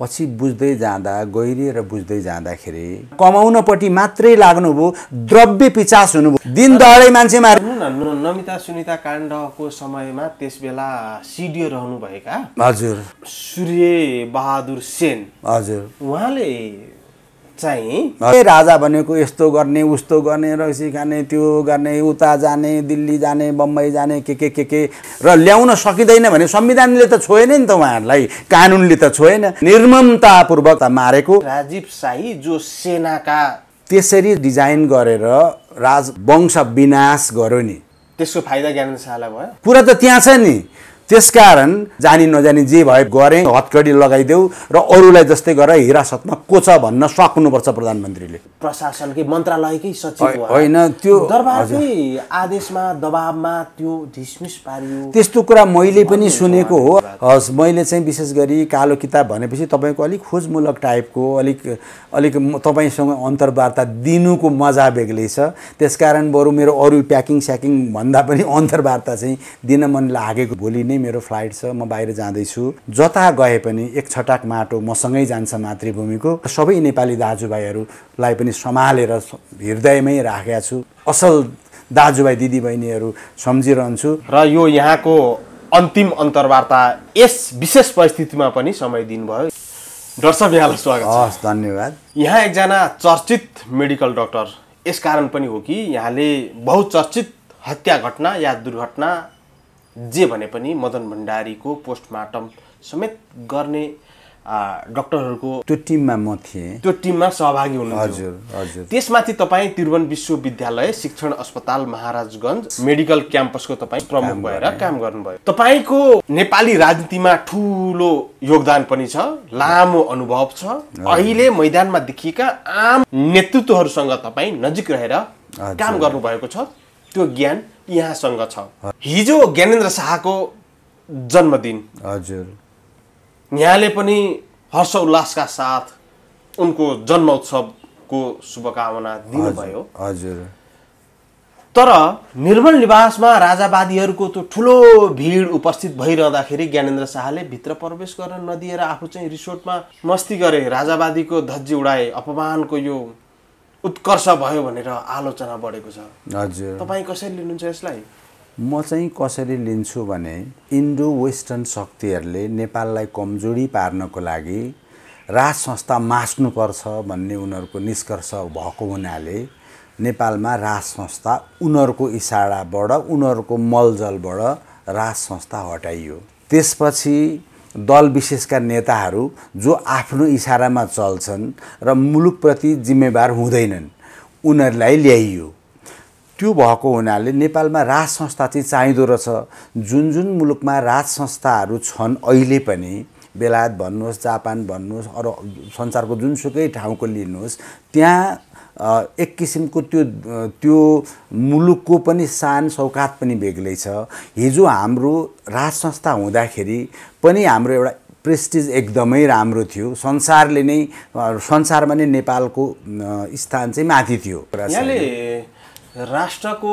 पछि बुझ्दै जाँदा गहिरिएर बुझ्दै जाँदाखेरि कमाउनपट्टि मात्रै लाग्नुभयो द्रव्य पिचास हुनुभयो दिन दहरै मान्छेमा नमिता सुनिता काण्डको समयमा बेला सिडिओ रहनुभएका हजुर सूर्य बहादुर सेन हजुर उहाँले चाहिँ राजा भनेको यस्तो गर्ने उस्तो गर्ने रक्सी खाने त्यो गर्ने उता जाने दिल्ली जाने बम्बई जाने के के के के र ल्याउन सकिँदैन भने संविधानले त छोएन नि त उहाँहरूलाई कानुनले त छोएन निर्ममतापूर्वक मारेको राजीव शाही जो सेनाका त्यसरी डिजाइन गरेर राज वंश विनाश गर्यो नि त्यसको फाइदा ज्ञान शाहलाई भयो कुरा त त्यहाँ छ नि त्यसकारण जानी नजानी जे भए गरेँ हतकडी लगाइदेऊ र अरूलाई जस्तै गरेर हिरासतमा को छ भन्न सक्नुपर्छ प्रधानमन्त्रीले प्रशासनकै मन्त्रालयकै सचिव होइन त्यो आदेशमा दबाबमा त्यो डिसमिस पारियो त्यस्तो कुरा मैले पनि सुनेको हो हस् मैले चाहिँ विशेष गरी कालो किताब भनेपछि तपाईँको अलिक खोजमूलक टाइपको अलिक अलिक तपाईँसँग अन्तर्वार्ता दिनुको मजा बेग्लै छ त्यसकारण बरु मेरो अरू प्याकिङ स्याकिङ भन्दा पनि अन्तर्वार्ता चाहिँ दिन मन लागेको भोलि नै पनि मेरो फ्लाइट छ म बाहिर जाँदैछु जता गए पनि एक छटाक माटो मसँगै जान्छ मातृभूमिको सबै नेपाली दाजुभाइहरूलाई पनि सम्हालेर हृदयमै राखेका छु असल दाजुभाइ दिदीबहिनीहरू सम्झिरहन्छु र यो यहाँको अन्तिम अन्तर्वार्ता यस विशेष परिस्थितिमा पनि समय दिनुभयो दर्शक यहाँलाई स्वागत हस् धन्यवाद यहाँ एकजना चर्चित मेडिकल डक्टर यस कारण पनि हो कि यहाँले बहुचर्चित हत्या घटना या दुर्घटना जे भने पनि मदन भण्डारीको पोस्टमार्टम समेत गर्ने डक्टरहरूको त्यो टिममा म थिएँ त्यो टिममा सहभागी हजुर हजुर त्यसमाथि तपाईँ त्रिभुवन विश्वविद्यालय शिक्षण अस्पताल महाराजगञ्ज मेडिकल क्याम्पसको तपाईँ प्रमुख भएर काम गर्नुभयो तपाईँको नेपाली राजनीतिमा ठुलो योगदान पनि छ लामो अनुभव छ अहिले मैदानमा देखिएका आम नेतृत्वहरूसँग तपाईँ नजिक रहेर काम गर्नुभएको छ त्यो ज्ञान यहाँसँग छ हिजो ज्ञानेन्द्र शाहको जन्मदिन हजुर यहाँले पनि हर्ष उल्लासका साथ उनको जन्म उत्सवको शुभकामना दिनुभयो हजुर तर निर्मल निवासमा राजावादीहरूको त्यो ठुलो भिड उपस्थित भइरहँदाखेरि ज्ञानेन्द्र शाहले भित्र प्रवेश गर्न नदिएर आफू चाहिँ रिसोर्टमा मस्ती गरे राजावादीको धज्जी उडाए अपमानको यो उत्कर्ष भयो भनेर आलोचना बढेको छ हजुर तपाईँ कसरी लिनुहुन्छ यसलाई म चाहिँ कसरी लिन्छु भने इन्डो वेस्टर्न शक्तिहरूले नेपाललाई कमजोरी पार्नको लागि राज संस्था मास्नुपर्छ भन्ने उनीहरूको निष्कर्ष भएको हुनाले नेपालमा राज संस्था उनीहरूको इसाराबाट उनीहरूको मलजलबाट राज संस्था हटाइयो त्यसपछि दल विशेषका नेताहरू जो आफ्नो इसारामा चल्छन् र मुलुकप्रति जिम्मेवार हुँदैनन् उनीहरूलाई ल्याइयो त्यो भएको हुनाले नेपालमा राज संस्था चाहिँ चाहिँदो रहेछ जुन जुन मुलुकमा राज संस्थाहरू छन् अहिले पनि बेलायत भन्नुहोस् जापान भन्नुहोस् अरू संसारको जुनसुकै ठाउँको लिनुहोस् त्यहाँ एक किसिमको त्यो त्यो मुलुकको पनि सान सौकात पनि बेग्लै छ हिजो हाम्रो राज संस्था हुँदाखेरि पनि हाम्रो एउटा प्रेस्टिज एकदमै राम्रो थियो संसारले नै संसारमा नै नेपालको स्थान चाहिँ माथि थियो यहाँले राष्ट्रको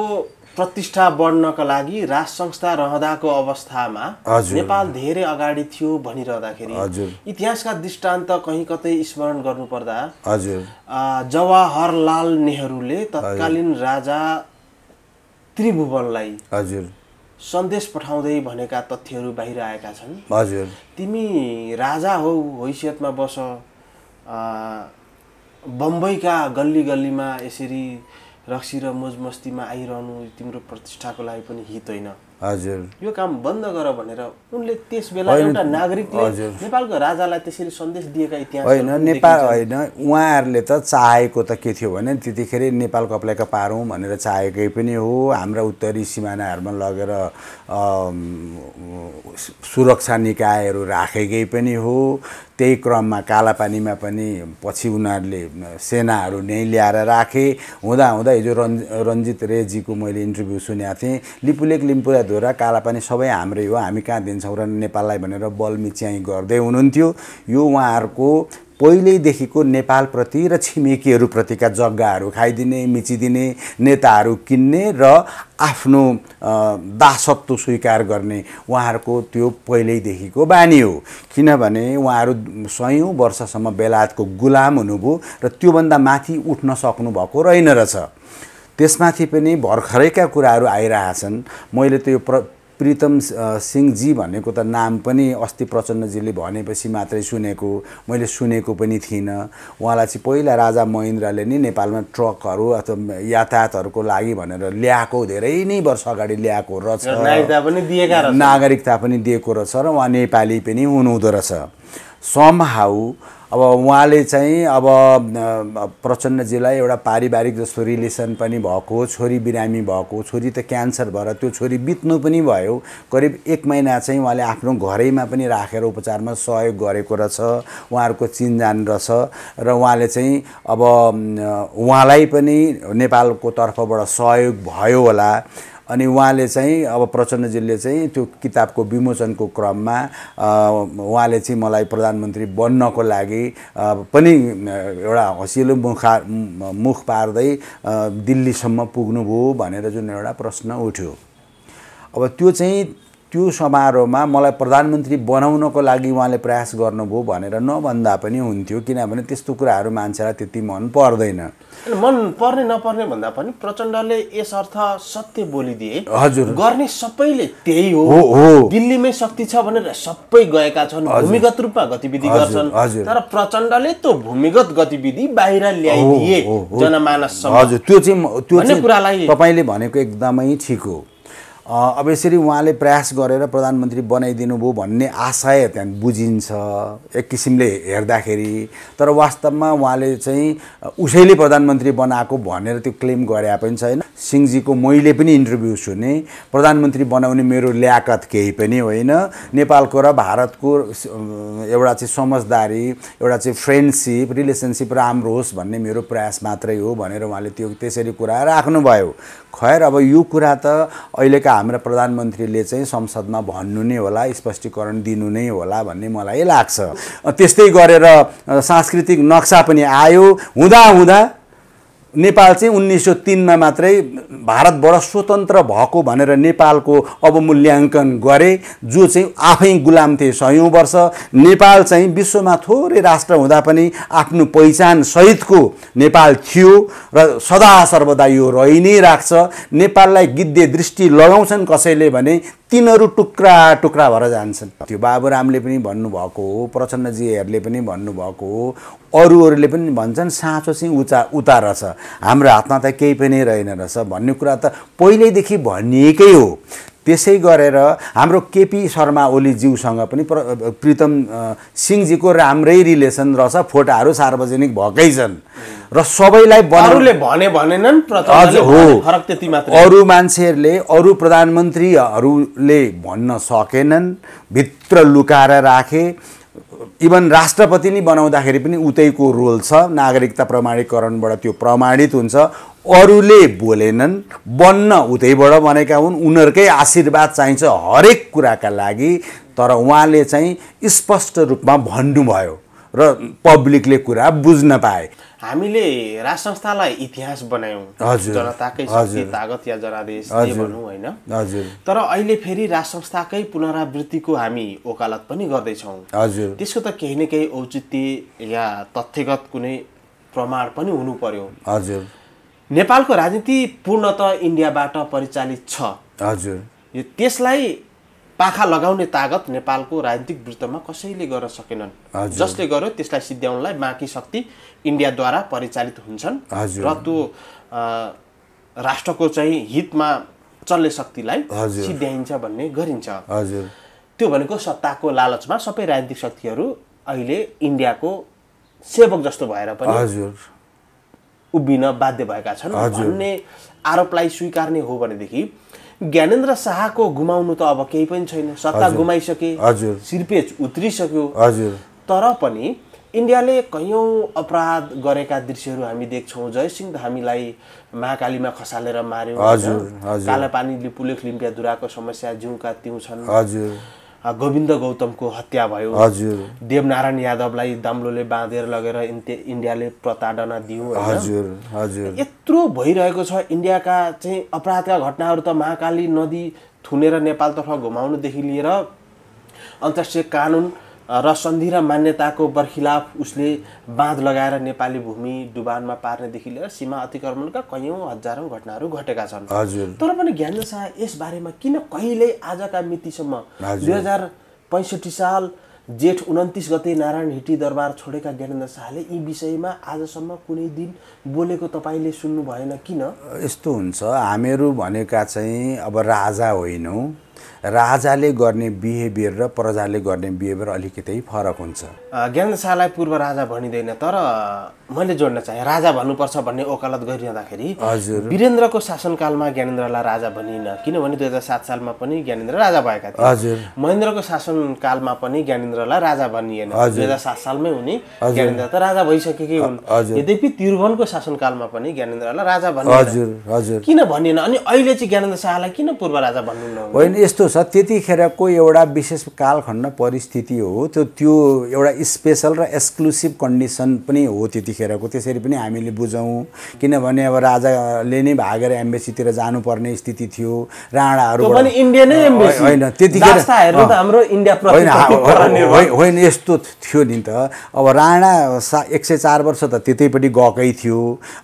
प्रतिष्ठा बढ्नका लागि राज संस्था रहँदाको अवस्थामा नेपाल धेरै अगाडि थियो भनिरहँदाखेरि इतिहासका दृष्टान्त कहीँ कतै स्मरण गर्नुपर्दा जवाहरलाल नेहरूले तत्कालीन राजा त्रिभुवनलाई हजुर सन्देश पठाउँदै भनेका तथ्यहरू बाहिर आएका छन् हजुर तिमी राजा हौ हैसियतमा बस बम्बईका गल्ली गल्लीमा यसरी रक्सी र मोजमस्तीमा आइरहनु तिम्रो प्रतिष्ठाको लागि पनि हित होइन हजुर यो काम बन्द गर भनेर उनले त्यस बेला एउटा नागरिकले नेपालको राजालाई त्यसरी सन्देश दिएका इतिहास होइन नेपाल होइन उहाँहरूले त चाहेको त के थियो भने त्यतिखेर नेपाल कपलाइका पारौँ भनेर चाहेकै पनि हो हाम्रा उत्तरी सिमानाहरूमा लगेर सुरक्षा निकायहरू राखेकै पनि हो त्यही क्रममा कालापानीमा पनि पछि उनीहरूले सेनाहरू नै ल्याएर राखे हुँदा हुँदा हिजो रन् रञ्जित रेजीको मैले इन्टरभ्यू सुनेको थिएँ लिपुलेक लिम्पुले धुरा कालापानी सबै हाम्रै हो हामी कहाँ दिन्छौँ र नेपाललाई भनेर बल मिच्याइ गर्दै हुनुहुन्थ्यो यो उहाँहरूको पहिल्यैदेखिको नेपालप्रति र छिमेकीहरूप्रतिका जग्गाहरू खाइदिने मिचिदिने नेताहरू किन्ने र आफ्नो दासत्व स्वीकार गर्ने उहाँहरूको त्यो पहिल्यैदेखिको बानी हो किनभने उहाँहरू सयौँ वर्षसम्म बेलायतको गुलाम हुनुभयो र त्योभन्दा माथि उठ्न सक्नुभएको रहेन रहेछ त्यसमाथि पनि भर्खरैका कुराहरू आइरहेछन् मैले त्यो प्र प्रितम सिंहजी भनेको त नाम पनि अस्ति प्रचण्डजीले भनेपछि मात्रै सुनेको मैले सुनेको पनि थिइनँ उहाँलाई चाहिँ पहिला राजा महेन्द्रले नै नेपालमा ट्रकहरू अथवा यातायातहरूको लागि भनेर ल्याएको धेरै नै वर्ष अगाडि ल्याएको रहेछ नागरिकता पनि दिएको रहेछ र उहाँ नेपाली पनि हुनुहुँदो रहेछ सम हाउ अब उहाँले चाहिँ अब प्रचण्डजीलाई एउटा पारिवारिक जस्तो रिलेसन पनि भएको छोरी बिरामी भएको छोरी त क्यान्सर भएर त्यो छोरी बित्नु पनि भयो करिब एक महिना चाहिँ उहाँले आफ्नो घरैमा पनि राखेर उपचारमा सहयोग गरेको रहेछ उहाँहरूको चिनजान रहेछ र उहाँले चाहिँ अब उहाँलाई पनि नेपालको तर्फबाट सहयोग भयो होला अनि उहाँले चाहिँ अब प्रचण्डजीले चाहिँ त्यो किताबको विमोचनको क्रममा उहाँले चाहिँ मलाई प्रधानमन्त्री बन्नको लागि पनि एउटा हँसिलो मुखा मुख पार्दै दिल्लीसम्म पुग्नुभयो भनेर जुन एउटा प्रश्न उठ्यो अब त्यो चाहिँ त्यो समारोहमा मलाई प्रधानमन्त्री बनाउनको लागि उहाँले प्रयास गर्नुभयो भनेर नभन्दा पनि हुन्थ्यो किनभने त्यस्तो कुराहरू मान्छेलाई त्यति मन पर्दैन मन पर्ने नपर्ने भन्दा पनि प्रचण्डले यस अर्थ सत्य बोलिदिए हजुर गर्ने सबैले त्यही हो दिल्लीमै शक्ति छ भनेर सबै गएका छन् भूमिगत रूपमा गतिविधि गर्छन् तर प्रचण्डले त्यो भूमिगत गतिविधि बाहिर ल्याइदिए जनमानस हजुर त्यो चाहिँ त्यो कुरालाई तपाईँले भनेको एकदमै ठिक हो अब यसरी उहाँले प्रयास गरेर प्रधानमन्त्री बनाइदिनु भयो भन्ने आशय त्यहाँ बुझिन्छ एक किसिमले हेर्दाखेरि तर वास्तवमा उहाँले चाहिँ उसैले प्रधानमन्त्री बनाएको भनेर त्यो क्लेम गरे पनि छैन सिंहजीको मैले पनि इन्टरभ्यू सुने प्रधानमन्त्री बनाउने मेरो ल्याकत केही पनि होइन नेपालको र भारतको एउटा चाहिँ समझदारी एउटा चाहिँ फ्रेन्डसिप रिलेसनसिप राम्रो होस् भन्ने मेरो प्रयास मात्रै हो भनेर उहाँले त्यो त्यसरी कुरा राख्नुभयो खैर अब यो कुरा त अहिलेका हाम्रा प्रधानमन्त्रीले चाहिँ संसदमा भन्नु नै होला स्पष्टीकरण दिनु नै होला भन्ने मलाई लाग्छ त्यस्तै गरेर सांस्कृतिक नक्सा पनि आयो हुँदा हुँदा नेपाल चाहिँ उन्नाइस सय तिनमा मात्रै भारतबाट स्वतन्त्र भएको भनेर नेपालको अवमूल्याङ्कन गरे जो चाहिँ आफै गुलाम थिए सयौँ वर्ष नेपाल चाहिँ विश्वमा थोरै राष्ट्र हुँदा पनि आफ्नो पहिचान सहितको नेपाल थियो र सदा सर्वदा यो रहि नै राख्छ नेपाललाई गिद्धे दृष्टि लगाउँछन् कसैले भने तिनीहरू टुक्रा टुक्रा भएर जान्छन् त्यो बाबुरामले पनि भन्नुभएको हो प्रचण्डजीहरूले पनि भन्नुभएको हो अरूहरूले पनि भन्छन् साँचो चाहिँ उचा उता रहेछ हाम्रो हातमा त केही पनि रहेन रहेछ भन्ने कुरा त पहिल्यैदेखि भनिएकै हो त्यसै गरेर हाम्रो केपी शर्मा ओलीज्यूसँग पनि प्रितम सिंहजीको राम्रै रिलेसन रहेछ फोटाहरू सार्वजनिक भएकै छन् र सबैलाई अरूले भने भनेनन् हो फरक त्यति मात्र अरू मान्छेहरूले अरू प्रधानमन्त्रीहरूले भन्न सकेनन् भित्र लुकाएर राखे इभन राष्ट्रपति नै बनाउँदाखेरि पनि उतैको रोल छ नागरिकता प्रमाणीकरणबाट त्यो प्रमाणित हुन्छ अरूले बोलेनन् बन्न उतैबाट बनेका हुन् उनीहरूकै आशीर्वाद चाहिन्छ हरेक कुराका लागि तर उहाँले चाहिँ स्पष्ट रूपमा भन्नुभयो र पब्लिकले कुरा बुझ्न पाए हामीले राज संस्थालाई इतिहास बनायौँ जनताकै शक्ति तागत या जनादेश भनौँ होइन तर अहिले फेरि राज संस्थाकै पुनरावृत्तिको हामी ओकालत पनि गर्दैछौँ त्यसको त केही न केही औचित्य या तथ्यगत कुनै प्रमाण पनि हुनु पर्यो हजुर नेपालको राजनीति पूर्णत इन्डियाबाट परिचालित छ हजुर यो त्यसलाई पाखा लगाउने तागत नेपालको राजनीतिक वृत्तमा कसैले गर्न सकेनन् जसले गर्यो त्यसलाई सिद्ध्याउनलाई बाँकी शक्ति इन्डियाद्वारा परिचालित हुन्छन् र त्यो राष्ट्रको चाहिँ हितमा चल्ने शक्तिलाई सिद्ध्याइन्छ भन्ने गरिन्छ त्यो भनेको सत्ताको लालचमा सबै राजनीतिक शक्तिहरू अहिले इन्डियाको सेवक जस्तो भएर पनि हजुर उभिन बाध्य भएका छन् भन्ने आरोपलाई स्वीकार्ने हो भनेदेखि ज्ञानेन्द्र शाहको गुमाउनु त अब केही पनि छैन सत्ता गुमाइसके हजुर सिरपेच उत्रिसक्यो हजुर तर पनि इन्डियाले कैयौँ अपराध गरेका दृश्यहरू हामी देख्छौँ जयसिंह हामीलाई महाकालीमा खसालेर मार्यो हजुर पुलेख लिम्पिया दुराको समस्या जिउका त्यौँ छन् हजुर गोविन्द गौतमको हत्या भयो हजुर देवनारायण यादवलाई दाम्लोले बाँधेर लगेर इन्डियाले प्रताडना दियो हजुर हजुर यत्रो भइरहेको छ इन्डियाका चाहिँ अपराधका घटनाहरू त महाकाली नदी थुनेर नेपालतर्फ घुमाउनुदेखि लिएर अन्तर्राष्ट्रिय कानुन र सन्धि र मान्यताको बर्खिलाफ उसले बाँध लगाएर नेपाली भूमि डुबानमा पार्नेदेखि लिएर सीमा अतिक्रमणका कयौँ हजारौँ घटनाहरू घटेका छन् हजुर तर पनि ज्ञानेन्द्र शाह यसबारेमा किन कहिल्यै आजका मितिसम्म दुई हजार पैँसठी साल जेठ उन्तिस गते नारायण हिटी दरबार छोडेका ज्ञानेन्द्र शाहले यी विषयमा आजसम्म कुनै दिन बोलेको तपाईँले सुन्नु भएन किन यस्तो हुन्छ हामीहरू भनेका चाहिँ अब राजा होइनौँ राजाले गर्ने बिहेभियर र प्रजाले गर्ने बिहेभियर अलिकति फरक हुन्छ ज्ञान शाहलाई पूर्व राजा भनिँदैन तर मैले जोड्न चाहे राजा भन्नुपर्छ भन्ने ओकालत गरिरहँदाखेरि हजुर वीरेन्द्रको शासनकालमा ज्ञानेन्द्रलाई राजा भनिएन किनभने दुई हजार सात सालमा पनि ज्ञानेन्द्र राजा भएका थिए हजुर महेन्द्रको शासनकालमा पनि ज्ञानेन्द्रलाई राजा भनिएन दुई हजार सात सालमै हुने ज्ञानेन्द्र त राजा भइसकेकै हुन् यद्यपि त्रिभुवनको शासनकालमा पनि ज्ञानेन्द्रलाई राजा भनिन्छ हजुर हजुर किन भनिएन अनि अहिले चाहिँ ज्ञानेन्द्र शाहलाई किन पूर्व राजा भन्नु होइन यस्तो छ त्यतिखेरको एउटा विशेष कालखण्ड परिस्थिति हो त्यो त्यो एउटा स्पेसल र एक्सक्लुसिभ कन्डिसन पनि हो त्यतिखेरको त्यसरी पनि हामीले बुझौँ किनभने अब राजाले नै भागेर एम्बेसीतिर जानुपर्ने स्थिति थियो राणाहरू होइन त्यतिखेर होइन यस्तो थियो नि त अब राणा सा एक सय चार वर्ष त त्यतैपट्टि गएकै थियो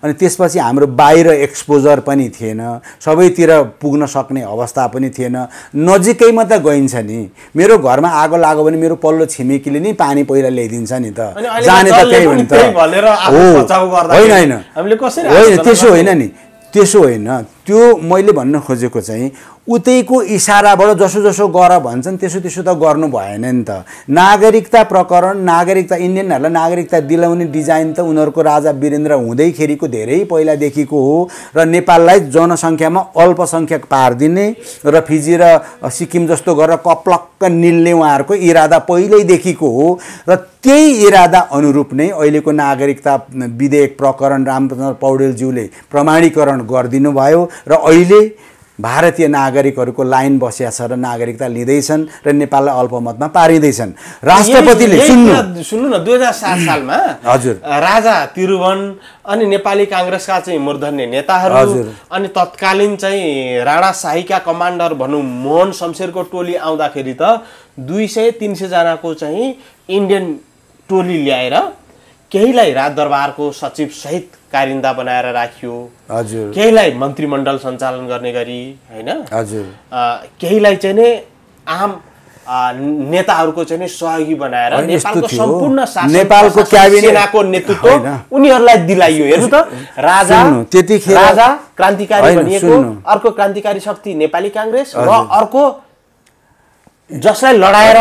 अनि त्यसपछि हाम्रो बाहिर एक्सपोजर पनि थिएन सबैतिर पुग्न सक्ने अवस्था पनि थिएन नजिकैमा त गइन्छ नि मेरो घरमा आगो लाग्यो भने मेरो पल्लो छिमेकीले नि पानी पहिला ल्याइदिन्छ नि त जाने त त्यही हो नि त होइन होइन होइन त्यसो होइन नि त्यसो होइन त्यो मैले भन्न खोजेको चाहिँ उतैको इसाराबाट जसो जसो गर भन्छन् त्यसो त्यसो त गर्नु भएन नि त नागरिकता प्रकरण नागरिकता इन्डियनहरूलाई नागरिकता दिलाउने डिजाइन त उनीहरूको राजा वीरेन्द्र हुँदैखेरिको धेरै पहिलादेखिको हो र नेपाललाई जनसङ्ख्यामा अल्पसङ्ख्यक पारिदिने र फिजी र सिक्किम जस्तो गरेर कप्लक्क निल्ने उहाँहरूको इरादा पहिल्यैदेखिको हो र त्यही इरादा अनुरूप नै अहिलेको नागरिकता विधेयक प्रकरण रामचन्द्र पौडेलज्यूले प्रमाणीकरण गरिदिनु भयो र अहिले भारतीय नागरिकहरूको लाइन बसिया छ र नागरिकता लिँदैछन् र नेपाललाई अल्पमतमा पारिँदैछन् राष्ट्रपतिले सुन्नु सुन्नु न दुई हजार सात सालमा हजुर राजा तिरुवन अनि नेपाली काङ्ग्रेसका चाहिँ मूर्धन्य नेताहरू अनि तत्कालीन चाहिँ राणा शाहीका कमान्डर भनौँ मोहन शमशेरको टोली आउँदाखेरि त दुई सय तिन सयजनाको चाहिँ इन्डियन टोली ल्याएर केहीलाई राजदरबारको सचिव सहित कारिन्दा बनाएर राखियो हजुर केहीलाई मन्त्रीमण्डल सञ्चालन गर्ने गरी होइन हजुर केहीलाई चाहिँ नै आम नेताहरूको चाहिँ सहयोगी बनाएर नेपालको सम्पूर्ण नेपालको क्याबिनेटको नेतृत्व उनीहरूलाई दिलाइयो हेर्नु त राजा त्यतिखेर राजा क्रान्तिकारी भनिएको अर्को क्रान्तिकारी शक्ति नेपाली काङ्ग्रेस र अर्को जसलाई लडाएर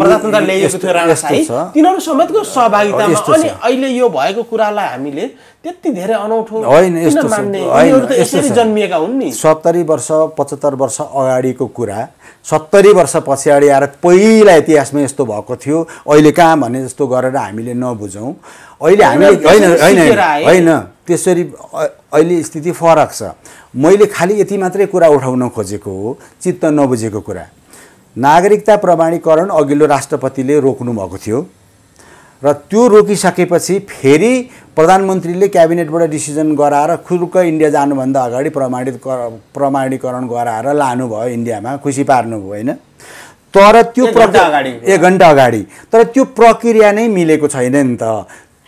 प्रजातन्त्र ल्याइएको थियो राणा साई तिनीहरू समेतको सहभागितामा अनि अहिले यो भएको कुरालाई हामीले त्यति धेरै अनौठो होइन यस्तो यसरी जन्मिएका हुन् नि सत्तरी वर्ष पचहत्तर वर्ष अगाडिको कुरा सत्तरी वर्ष पछाडि आएर पहिला इतिहासमा यस्तो भएको थियो अहिले कहाँ भने जस्तो गरेर हामीले नबुझौँ अहिले हामीले होइन होइन होइन त्यसरी अहिले स्थिति फरक छ मैले खालि यति मात्रै कुरा उठाउन खोजेको हो चित्त नबुझेको कुरा नागरिकता प्रमाणीकरण अघिल्लो राष्ट्रपतिले रोक्नु भएको थियो र त्यो रोकिसकेपछि फेरि प्रधानमन्त्रीले क्याबिनेटबाट डिसिजन गराएर खुर्क इन्डिया जानुभन्दा अगाडि प्रमाणित प्रमाणीकरण गराएर लानुभयो इन्डियामा खुसी पार्नु भयो होइन तर त्यो एक घन्टा अगाडि तर त्यो प्रक्रिया नै मिलेको छैन नि त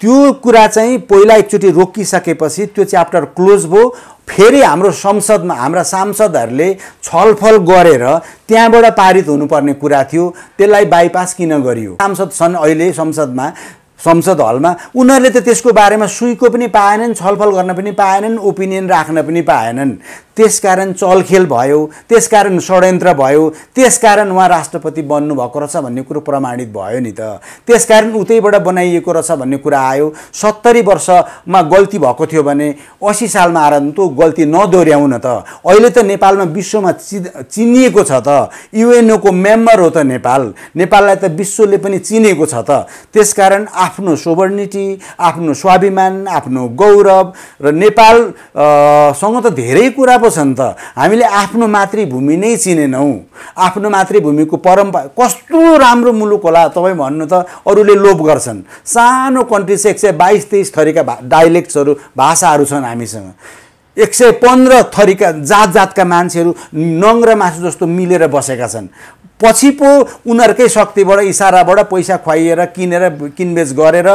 त्यो कुरा चाहिँ पहिला एकचोटि रोकिसकेपछि त्यो च्याप्टर क्लोज भयो फेरि हाम्रो संसदमा हाम्रा सांसदहरूले छलफल गरेर त्यहाँबाट पारित हुनुपर्ने कुरा थियो त्यसलाई बाइपास किन गरियो सांसद छन् अहिले संसदमा संसद हलमा उनीहरूले त त्यसको बारेमा सुईको पनि पाएनन् छलफल गर्न पनि पाएनन् ओपिनियन राख्न पनि पाएनन् त्यसकारण चलखेल भयो त्यसकारण षड्यन्त्र भयो त्यसकारण उहाँ राष्ट्रपति बन्नुभएको रहेछ भन्ने कुरो प्रमाणित भयो नि त त्यसकारण उतैबाट बनाइएको रहेछ भन्ने कुरा आयो सत्तरी वर्षमा गल्ती भएको थियो भने असी सालमा आएर त्यो गल्ती नदोहोऱ्याउन त अहिले त नेपालमा विश्वमा चि चिनिएको छ त युएनओको मेम्बर हो त नेपाल नेपाललाई त विश्वले पनि चिनेको छ त त्यसकारण आफ्नो सोभर्निटी आफ्नो स्वाभिमान आफ्नो गौरव र नेपालसँग त धेरै कुरा पो छन् त हामीले आफ्नो मातृभूमि नै चिनेनौँ आफ्नो मातृभूमिको परम्परा कस्तो राम्रो मुलुक होला तपाईँ भन्नु त अरूले लोभ गर्छन् सानो कन्ट्री चाहिँ एक सय बाइस तेइस थरीका भा डाइलेक्ट्सहरू भाषाहरू छन् हामीसँग एक सय पन्ध्र थरीका जात जातका मान्छेहरू नङ र मासु जस्तो मिलेर बसेका छन् पछि पो उनीहरूकै शक्तिबाट इसाराबाट पैसा खुवाइएर किनेर किनबेच गरेर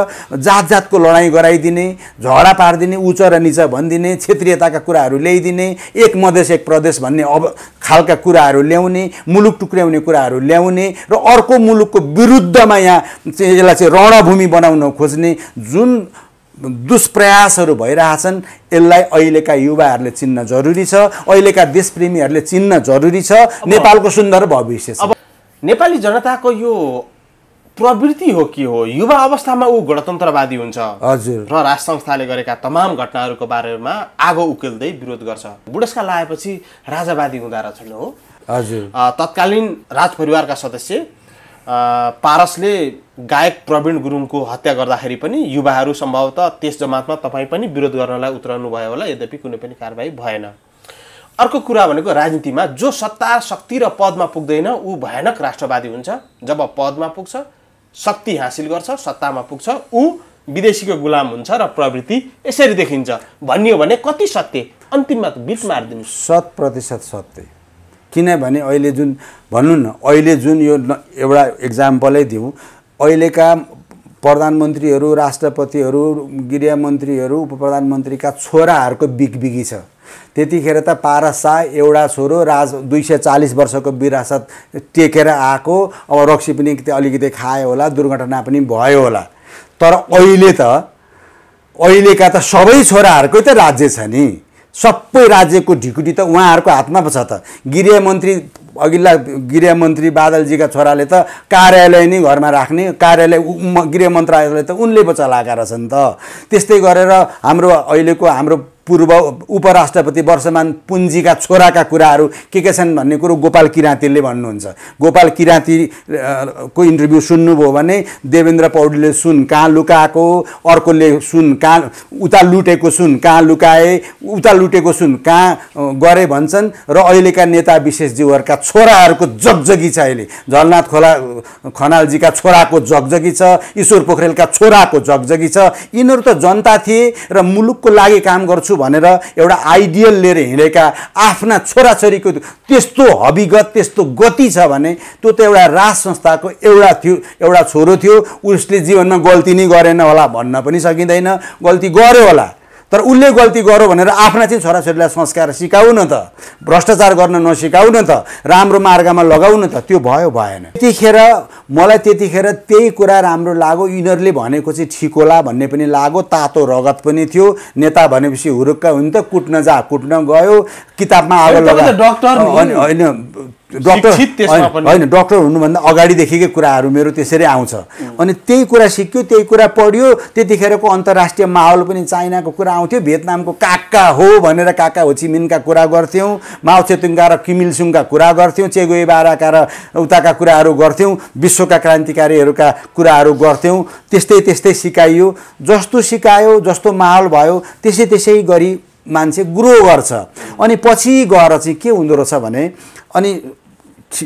जात जातको लडाइँ गराइदिने झगडा पारिदिने उच्च र निच भनिदिने क्षेत्रीयताका कुराहरू ल्याइदिने एक मधेस एक प्रदेश भन्ने अब खालका कुराहरू ल्याउने मुलुक टुक्र्याउने कुराहरू ल्याउने र अर्को मुलुकको विरुद्धमा यहाँ चाहिँ यसलाई चाहिँ रणभूमि बनाउन खोज्ने जुन दुष्प्रयासहरू भइरहेछन् यसलाई अहिलेका युवाहरूले चिन्न जरुरी छ अहिलेका देशप्रेमीहरूले चिन्न जरुरी छ नेपालको सुन्दर भविष्य छ नेपाली जनताको यो प्रवृत्ति हो के हो युवा अवस्थामा ऊ गणतन्त्रवादी हुन्छ हजुर र राज संस्थाले गरेका तमाम घटनाहरूको बारेमा आगो उकेल्दै विरोध गर्छ बुढेसका लागेपछि राजावादी हुँदा रहेछन् हो हजुर तत्कालीन राजपरिवारका सदस्य पारसले गायक प्रवीण गुरुङको हत्या गर्दाखेरि पनि युवाहरू सम्भवतः त्यस जमातमा तपाईँ पनि विरोध गर्नलाई उत्रनु भयो होला यद्यपि कुनै पनि कारवाही भएन अर्को कुरा भनेको राजनीतिमा जो सत्ता शक्ति र पदमा पुग्दैन ऊ भयानक राष्ट्रवादी हुन्छ जब पदमा पुग्छ शक्ति हासिल गर्छ सत्तामा पुग्छ ऊ विदेशीको गुलाम हुन्छ र प्रवृत्ति यसरी देखिन्छ भनियो भने कति सत्य अन्तिममा बिच मारिदिनु शत प्रतिशत सत्य किनभने अहिले जुन भन्नु न अहिले जुन यो एउटा इक्जाम्पलै दिउँ अहिलेका प्रधानमन्त्रीहरू राष्ट्रपतिहरू गृहमन्त्रीहरू उप प्रधानमन्त्रीका छोराहरूको बिगबिगी छ त्यतिखेर त पारा शाह एउटा छोरो राज दुई सय चालिस वर्षको विरासत टेकेर आएको अब रक्सी पनि अलिकति खायो होला दुर्घटना पनि भयो होला तर अहिले त अहिलेका त सबै छोराहरूकै त राज्य छ नि सबै राज्यको ढिकुटी त उहाँहरूको हातमा पो छ त गृहमन्त्री अघिल्ला गृहमन्त्री बादलजीका छोराले त कार्यालय नै घरमा राख्ने कार्यालय गृह मन्त्रालय त उनले पो चलाएका रहेछन् त त्यस्तै गरेर हाम्रो अहिलेको हाम्रो पूर्व उपराष्ट्रपति वर्षमान पुन्जीका छोराका कुराहरू के के छन् भन्ने कुरो गोपाल किराँतीले भन्नुहुन्छ गोपाल किराँती को इन्टरभ्यू सुन्नुभयो भने देवेन्द्र पौडेलले सुन कहाँ लुकाएको अर्कोले सुन कहाँ उता लुटेको सुन कहाँ लुकाए उता लुटेको सुन कहाँ गरे भन्छन् र अहिलेका नेता विशेषज्यूहरूका छोराहरूको जगजगी छ अहिले झलनाथ खोला खनालजीका छोराको जगजगी छ ईश्वर पोखरेलका छोराको जगजगी छ यिनीहरू त जनता थिए र मुलुकको लागि काम गर्छु भनेर एउटा आइडियल लिएर हिँडेका आफ्ना छोराछोरीको त्यस्तो हविगत त्यस्तो गति छ भने त्यो त एउटा राज संस्थाको एउटा थियो एउटा छोरो थियो उसले जीवनमा गल्ती नै गरेन होला भन्न पनि सकिँदैन गल्ती गर्यो होला तर उसले गल्ती गर्यो भनेर आफ्ना चाहिँ छोराछोरीलाई संस्कार सिकाऊ न त भ्रष्टाचार गर्न नसिकाऊ न त राम्रो मार्गमा लगाऊ न त त्यो भयो भएन त्यतिखेर मलाई त्यतिखेर त्यही कुरा राम्रो लाग्यो यिनीहरूले भनेको चाहिँ ठिक होला भन्ने पनि लाग्यो तातो रगत पनि थियो नेता भनेपछि हुरुक्का हुन् त कुट्न जा कुट्न गयो किताबमा आगो लगा डक्टर होइन डक्टर होइन डक्टर हुनुभन्दा अगाडिदेखिकै कुराहरू मेरो त्यसरी आउँछ अनि त्यही कुरा सिक्यो त्यही कुरा पढ्यो त्यतिखेरको अन्तर्राष्ट्रिय माहौल पनि चाइनाको कुरा आउँथ्यो भियतनामको काका हो भनेर काका होचिमिनका चिमिनका कुरा गर्थ्यौँ माउचेतुङका र किमिलसुङका कुरा गर्थ्यौँ चेगोई बाराका र उताका कुराहरू गर्थ्यौँ विश्वका क्रान्तिकारीहरूका कुराहरू गर्थ्यौँ त्यस्तै त्यस्तै सिकाइयो जस्तो सिकायो जस्तो माहौल भयो त्यसै त्यसै गरी मान्छे ग्रो गर्छ अनि पछि गएर चाहिँ के हुँदो रहेछ भने अनि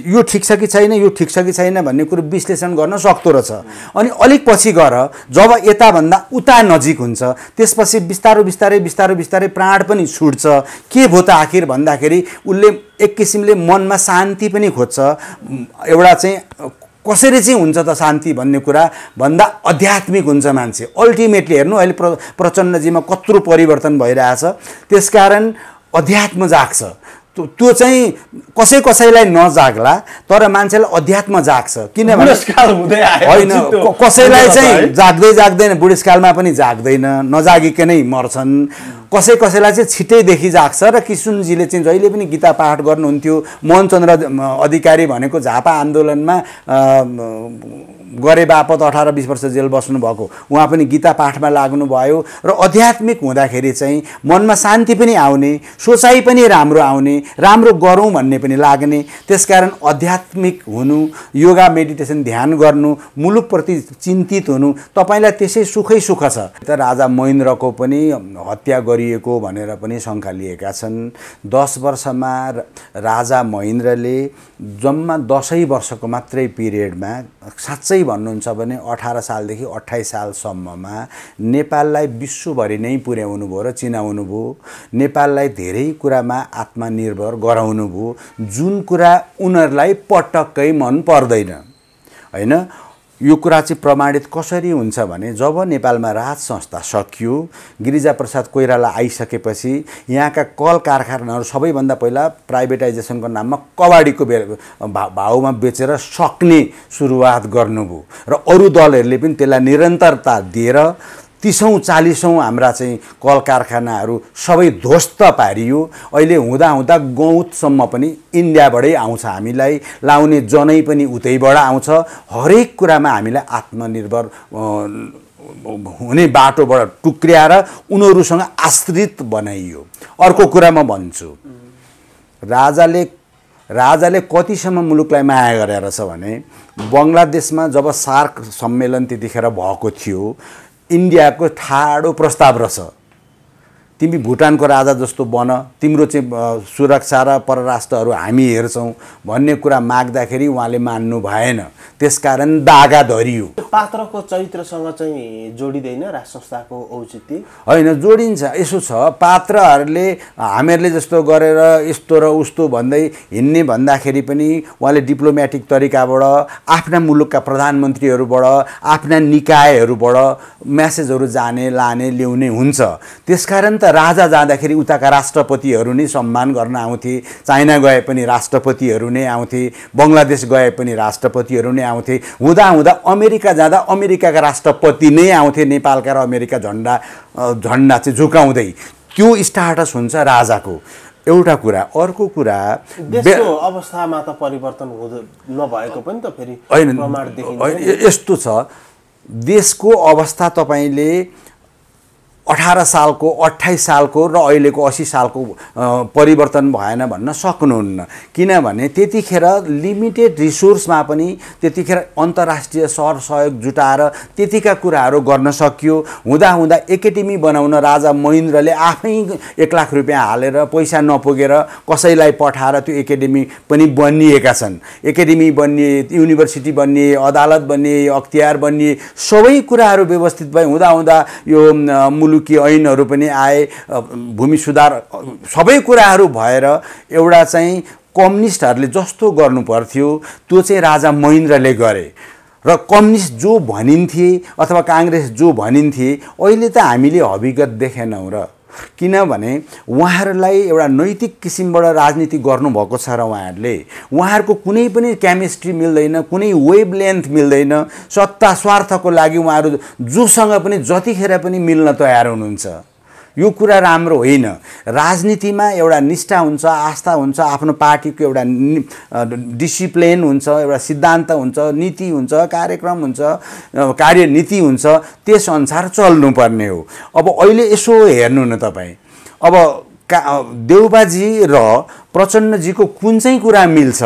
यो ठिक छ कि छैन यो ठिक छ कि छैन भन्ने कुरो विश्लेषण गर्न सक्दो रहेछ अनि अलिक पछि गएर जब यताभन्दा उता नजिक हुन्छ त्यसपछि बिस्तारो बिस्तारै बिस्तारो बिस्तारै प्राण पनि छुट्छ के भयो त आखिर भन्दाखेरि उसले एक किसिमले मनमा शान्ति पनि खोज्छ एउटा चाहिँ कसरी चाहिँ हुन्छ त शान्ति भन्ने कुरा भन्दा आध्यात्मिक हुन्छ मान्छे अल्टिमेटली हेर्नु अहिले प्र प्रचण्डजीमा कत्रो परिवर्तन भइरहेछ त्यसकारण अध्यात्म जाग्छ त्यो चाहिँ कसै कसैलाई नजाग्ला तर मान्छेलाई अध्यात्म जाग्छ किनभने होइन कसैलाई चाहिँ जाग्दै जाग्दैन बुढेसकालमा पनि जाग्दैन नजागिकनै मर्छन् कसै कसैलाई चाहिँ देखि जाग्छ र किसुनजीले चाहिँ जहिले पनि गीता पाठ गर्नुहुन्थ्यो मोहनचन्द्र अधिकारी भनेको झापा आन्दोलनमा गरे बापत अठार बिस वर्ष जेल बस्नुभएको उहाँ पनि गीता पाठमा लाग्नुभयो र आध्यात्मिक हुँदाखेरि चाहिँ मनमा शान्ति पनि आउने सोचाइ पनि राम्रो आउने राम्रो गरौँ भन्ने पनि लाग्ने त्यसकारण आध्यात्मिक हुनु योगा मेडिटेसन ध्यान गर्नु मुलुकप्रति चिन्तित हुनु तपाईँलाई त्यसै सुखै सुख छ त राजा महेन्द्रको पनि हत्या गरिएको भनेर पनि शङ्का लिएका छन् दस वर्षमा राजा महेन्द्रले जम्मा दसै वर्षको मात्रै पिरियडमा साँच्चै भन्नुहुन्छ भने अठार सालदेखि अठाइस सालसम्ममा नेपाललाई विश्वभरि नै पुर्याउनु भयो र चिनाउनु भयो नेपाललाई धेरै कुरामा आत्मनिर्भर आत्मनिर्भर गराउनुभयो जुन कुरा उनीहरूलाई पटक्कै मन पर्दैन होइन यो कुरा चाहिँ प्रमाणित कसरी हुन्छ भने जब नेपालमा राज संस्था सकियो गिरिजाप्रसाद कोइराला आइसकेपछि यहाँका कल कारखानाहरू सबैभन्दा पहिला प्राइभेटाइजेसनको नाममा कबाडीको बे भा भाउमा बेचेर सक्ने सुरुवात गर्नुभयो र अरू दलहरूले पनि त्यसलाई निरन्तरता दिएर तिसौँ चालिसौँ हाम्रा चाहिँ कल कारखानाहरू सबै ध्वस्त पारियो अहिले हुँदा हुँदा गौतसम्म पनि इन्डियाबाटै आउँछ हामीलाई लाउने जनै पनि उतैबाट आउँछ हरेक कुरामा हामीलाई आत्मनिर्भर हुने बाटोबाट टुक्र्याएर उनीहरूसँग आश्रित बनाइयो अर्को कुरा म भन्छु राजाले राजाले कतिसम्म मुलुकलाई माया गरेर छ भने बङ्गलादेशमा जब सार्क सम्मेलन त्यतिखेर भएको थियो इन्डियाको ठाडो प्रस्ताव रहेछ तिमी भुटानको राजा जस्तो बन तिम्रो चाहिँ सुरक्षा र परराष्ट्रहरू हामी हेर्छौँ भन्ने कुरा माग्दाखेरि उहाँले मान्नु भएन त्यसकारण दागा धरियो पात्रको चरित्रसँग चाहिँ जोडिँदैन राष्ट्र संस्थाको औचित्य होइन जोडिन्छ यसो छ पात्रहरूले हामीहरूले जस्तो गरेर यस्तो र उस्तो भन्दै हिँड्ने भन्दाखेरि पनि उहाँले डिप्लोमेटिक तरिकाबाट आफ्ना मुलुकका प्रधानमन्त्रीहरूबाट आफ्ना निकायहरूबाट म्यासेजहरू जाने लाने ल्याउने हुन्छ त्यसकारण त राजा जाँदाखेरि उताका राष्ट्रपतिहरू नै सम्मान गर्न आउँथे चाइना गए पनि राष्ट्रपतिहरू नै आउँथे बङ्गलादेश गए पनि राष्ट्रपतिहरू नै आउँथे हुँदा हुँदा अमेरिका जाँदा अमेरिकाका राष्ट्रपति नै आउँथे नेपालका र अमेरिका झन्डा झन्डा चाहिँ झुकाउँदै त्यो स्टाटस हुन्छ राजाको एउटा कुरा अर्को कुरा अवस्थामा त परिवर्तन नभएको पनि त फेरि होइन यस्तो छ देशको अवस्था तपाईँले अठार सालको अट्ठाइस सालको र अहिलेको असी सालको परिवर्तन भएन भन्न सक्नुहुन्न किनभने त्यतिखेर लिमिटेड रिसोर्समा पनि त्यतिखेर अन्तर्राष्ट्रिय सर सहयोग जुटाएर त्यतिका कुराहरू गर्न सकियो हुँदा एकाडेमी बनाउन राजा महेन्द्रले आफै एक लाख रुपियाँ हालेर पैसा नपुगेर कसैलाई पठाएर त्यो एकाडेमी पनि बनिएका छन् एकाडेमी बनिए युनिभर्सिटी बनिए अदालत बनिए अख्तियार बनिए सबै कुराहरू व्यवस्थित भए हुँदा यो मुलुक कि ऐनहरू पनि आए भूमि सुधार सबै कुराहरू भएर एउटा चाहिँ कम्युनिस्टहरूले जस्तो गर्नु पर्थ्यो त्यो चाहिँ राजा महेन्द्रले गरे र कम्युनिस्ट जो भनिन्थे अथवा काङ्ग्रेस जो भनिन्थे अहिले त हामीले हविगत देखेनौँ र किनभने उहाँहरूलाई एउटा नैतिक किसिमबाट राजनीति गर्नुभएको छ र उहाँहरूले उहाँहरूको कुनै पनि केमिस्ट्री मिल्दैन कुनै वेभ लेन्थ मिल्दैन सत्ता स्वार्थको लागि उहाँहरू जोसँग पनि जतिखेर पनि मिल्न तयार हुनुहुन्छ यो कुरा राम्रो होइन राजनीतिमा एउटा निष्ठा हुन्छ आस्था हुन्छ आफ्नो पार्टीको एउटा डिसिप्लिन हुन्छ एउटा सिद्धान्त हुन्छ नीति हुन्छ कार्यक्रम हुन्छ कार्यनीति हुन्छ त्यसअनुसार चल्नुपर्ने हो अब अहिले यसो हेर्नु न तपाईँ अब का देउबाजी र प्रचण्डजीको कुन चाहिँ कुरा मिल्छ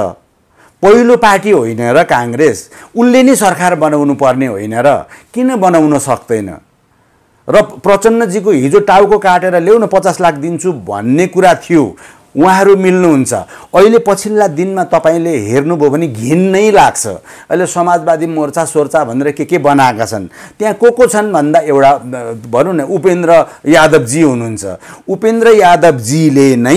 पहिलो पार्टी होइन र काङ्ग्रेस उसले नै सरकार बनाउनु पर्ने होइन र किन बनाउन सक्दैन र प्रचण्डजीको हिजो टाउको काटेर न पचास लाख दिन्छु भन्ने कुरा थियो उहाँहरू मिल्नुहुन्छ अहिले पछिल्ला दिनमा तपाईँले हेर्नुभयो भने घिन नै लाग्छ अहिले समाजवादी मोर्चा सोर्चा भनेर के के बनाएका छन् त्यहाँ को को छन् भन्दा एउटा भनौँ न उपेन्द्र यादवजी हुनुहुन्छ उपेन्द्र यादवजीले नै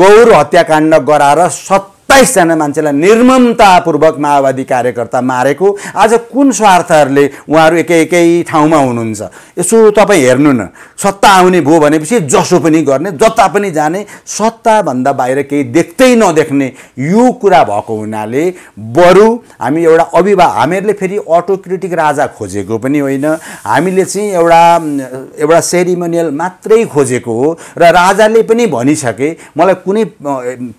गौर हत्याकाण्ड गराएर सत्य सत्ताइसजना मान्छेलाई निर्ममतापूर्वक माओवादी कार्यकर्ता मारेको आज कुन स्वार्थहरूले उहाँहरू एकै एकै ठाउँमा हुनुहुन्छ यसो तपाईँ हेर्नु न सत्ता आउने भयो भनेपछि जसो पनि गर्ने जता पनि जाने सत्ताभन्दा बाहिर केही देख्दै नदेख्ने यो कुरा भएको हुनाले बरु हामी एउटा अभिवा हामीहरूले फेरि अटोक्रेटिक राजा खोजेको पनि होइन हामीले चाहिँ एउटा एउटा सेरिमोनियल मात्रै खोजेको हो र राजाले पनि भनिसके मलाई कुनै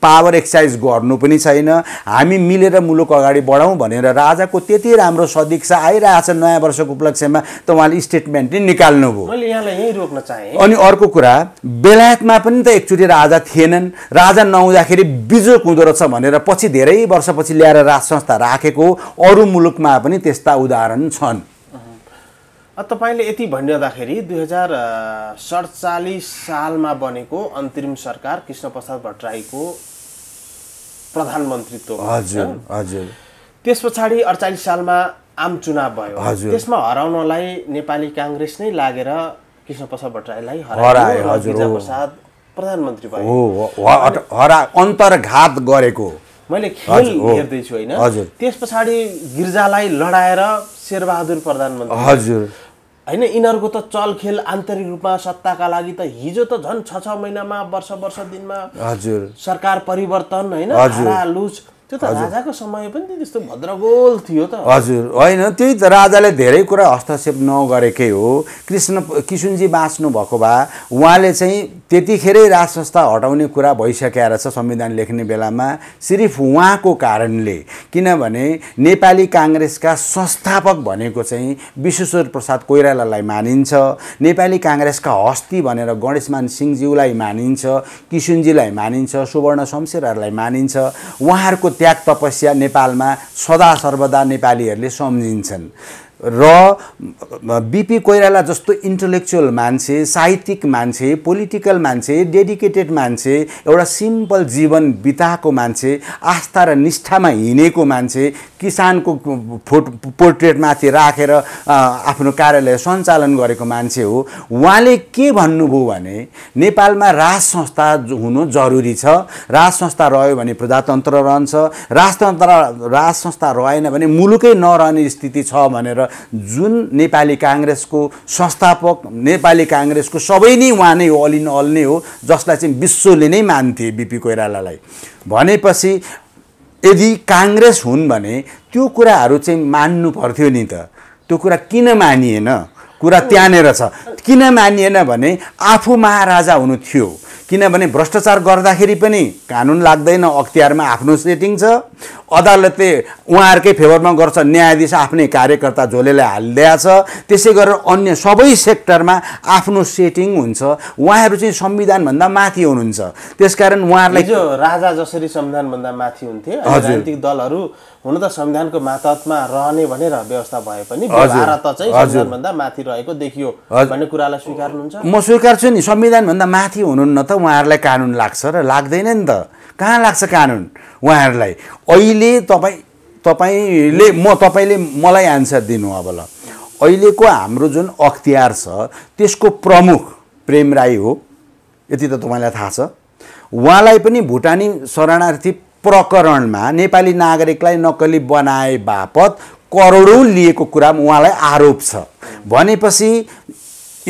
पावर एक्सर्साइज गर्नु पनि छैन हामी मिलेर मुलुक अगाडि बढाउँ भनेर राजाको त्यति राम्रो सदिक्षा आइरहेछ नयाँ वर्षको उपलक्ष्यमा त उहाँले स्टेटमेन्ट नै निकाल्नुभयो रोक्न चाहे अनि अर्को कुरा बेलायतमा पनि त एकचोटि राजा थिएनन् राजा नहुँदाखेरि बिजोक हुँदो रहेछ भनेर पछि धेरै वर्षपछि ल्याएर राज संस्था राखेको अरू मुलुकमा पनि त्यस्ता उदाहरण छन् तपाईँले यति भनिरहँदाखेरि दुई हजार सडचालिस सालमा बनेको अन्तरिम सरकार कृष्ण प्रसाद भट्टराईको प्रधानमन्त्रीत्व हजुर हजुर त्यस पछाडि अडचालिस सालमा आम चुनाव भयो त्यसमा हराउनलाई नेपाली काङ्ग्रेस नै लागेर कृष्ण प्रसाद भट्टराईलाई हरायो हजुर प्रसाद प्रधानमन्त्री भयो अन्तर्घात गरेको मैले खेल हेर्दैछु होइन त्यस पछाडि गिर्जालाई लडाएर शेरबहादुर प्रधानमन्त्री हजुर होइन यिनीहरूको त चलखेल आन्तरिक रूपमा सत्ताका लागि त हिजो त झन् छ छ महिनामा वर्ष वर्ष दिनमा हजुर सरकार परिवर्तन होइन लुज त्यो राजाको समय पनि त्यस्तो भद्रगोल थियो त हजुर होइन त्यही त राजाले धेरै कुरा हस्तक्षेप नगरेकै हो कृष्ण किसुनजी बाँच्नु भएको भए उहाँले चाहिँ त्यतिखेरै राज संस्था हटाउने कुरा भइसकेको रहेछ संविधान लेख्ने बेलामा सिर्फ उहाँको कारणले किनभने नेपाली काङ्ग्रेसका संस्थापक भनेको चाहिँ विश्वेश्वर प्रसाद कोइरालालाई मानिन्छ नेपाली काङ्ग्रेसका हस्ती भनेर गणेशमान सिंहज्यूलाई मानिन्छ किसुनजीलाई मानिन्छ सुवर्ण शमशेरहरूलाई मानिन्छ उहाँहरूको त्याग तपस्या नेपालमा सदा सर्वदा नेपालीहरूले सम्झिन्छन् र बिपी कोइराला जस्तो इन्टलेक्चुअल मान्छे साहित्यिक मान्छे पोलिटिकल मान्छे डेडिकेटेड मान्छे एउटा सिम्पल जीवन बिताएको मान्छे आस्था र निष्ठामा हिँडेको मान्छे किसानको फोटो पोर्ट्रेटमाथि राखेर आफ्नो कार्यालय सञ्चालन गरेको मान्छे हो उहाँले के भन्नुभयो भने नेपालमा राज संस्था हुनु जरुरी छ राज संस्था रह्यो भने प्रजातन्त्र रहन्छ राजतन्त्र राज संस्था रहेन भने मुलुकै नरहने स्थिति छ भनेर जुन नेपाली काङ्ग्रेसको संस्थापक नेपाली काङ्ग्रेसको सबै नै उहाँ नै हो अल इन अल नै हो जसलाई चाहिँ विश्वले नै मान्थे बिपी कोइरालालाई भनेपछि यदि काङ्ग्रेस हुन् भने त्यो कुराहरू चाहिँ मान्नु पर्थ्यो नि त त्यो कुरा किन मानिएन कुरा त्यहाँनिर छ किन मानिएन भने आफू महाराजा हुनु थियो किनभने भ्रष्टाचार गर्दाखेरि पनि कानुन लाग्दैन अख्तियारमा आफ्नो सेटिङ छ अदालतले उहाँहरूकै फेभरमा गर्छ न्यायाधीश आफ्नै कार्यकर्ता झोलेले हालिदिया छ त्यसै गरेर अन्य सबै सेक्टरमा आफ्नो सेटिङ हुन्छ उहाँहरू चाहिँ संविधानभन्दा माथि हुनुहुन्छ त्यसकारण उहाँहरूलाई राजा जसरी संविधानभन्दा माथि हुन्थे राजनीतिक दलहरू हुन त संविधानको मातहतमा रहने भनेर व्यवस्था भए पनि भारत चाहिँ संविधानभन्दा माथि रहेको देखियो भन्ने कुरालाई स्वीकार्नुहुन्छ म स्वीकार्छु नि संविधानभन्दा माथि हुनुहुन्न त उहाँहरूलाई कानुन लाग्छ र लाग्दैन नि त कहाँ लाग्छ कानुन उहाँहरूलाई अहिले तपाईँ तपाईँले म तपाईँले मलाई आन्सर दिनु अब ल अहिलेको हाम्रो जुन अख्तियार छ त्यसको प्रमुख प्रेम राई हो यति त तपाईँलाई थाहा छ उहाँलाई पनि भुटानी शरणार्थी प्रकरणमा नेपाली नागरिकलाई नक्कली बनाए बापत करोडौँ लिएको कुरामा उहाँलाई आरोप छ भनेपछि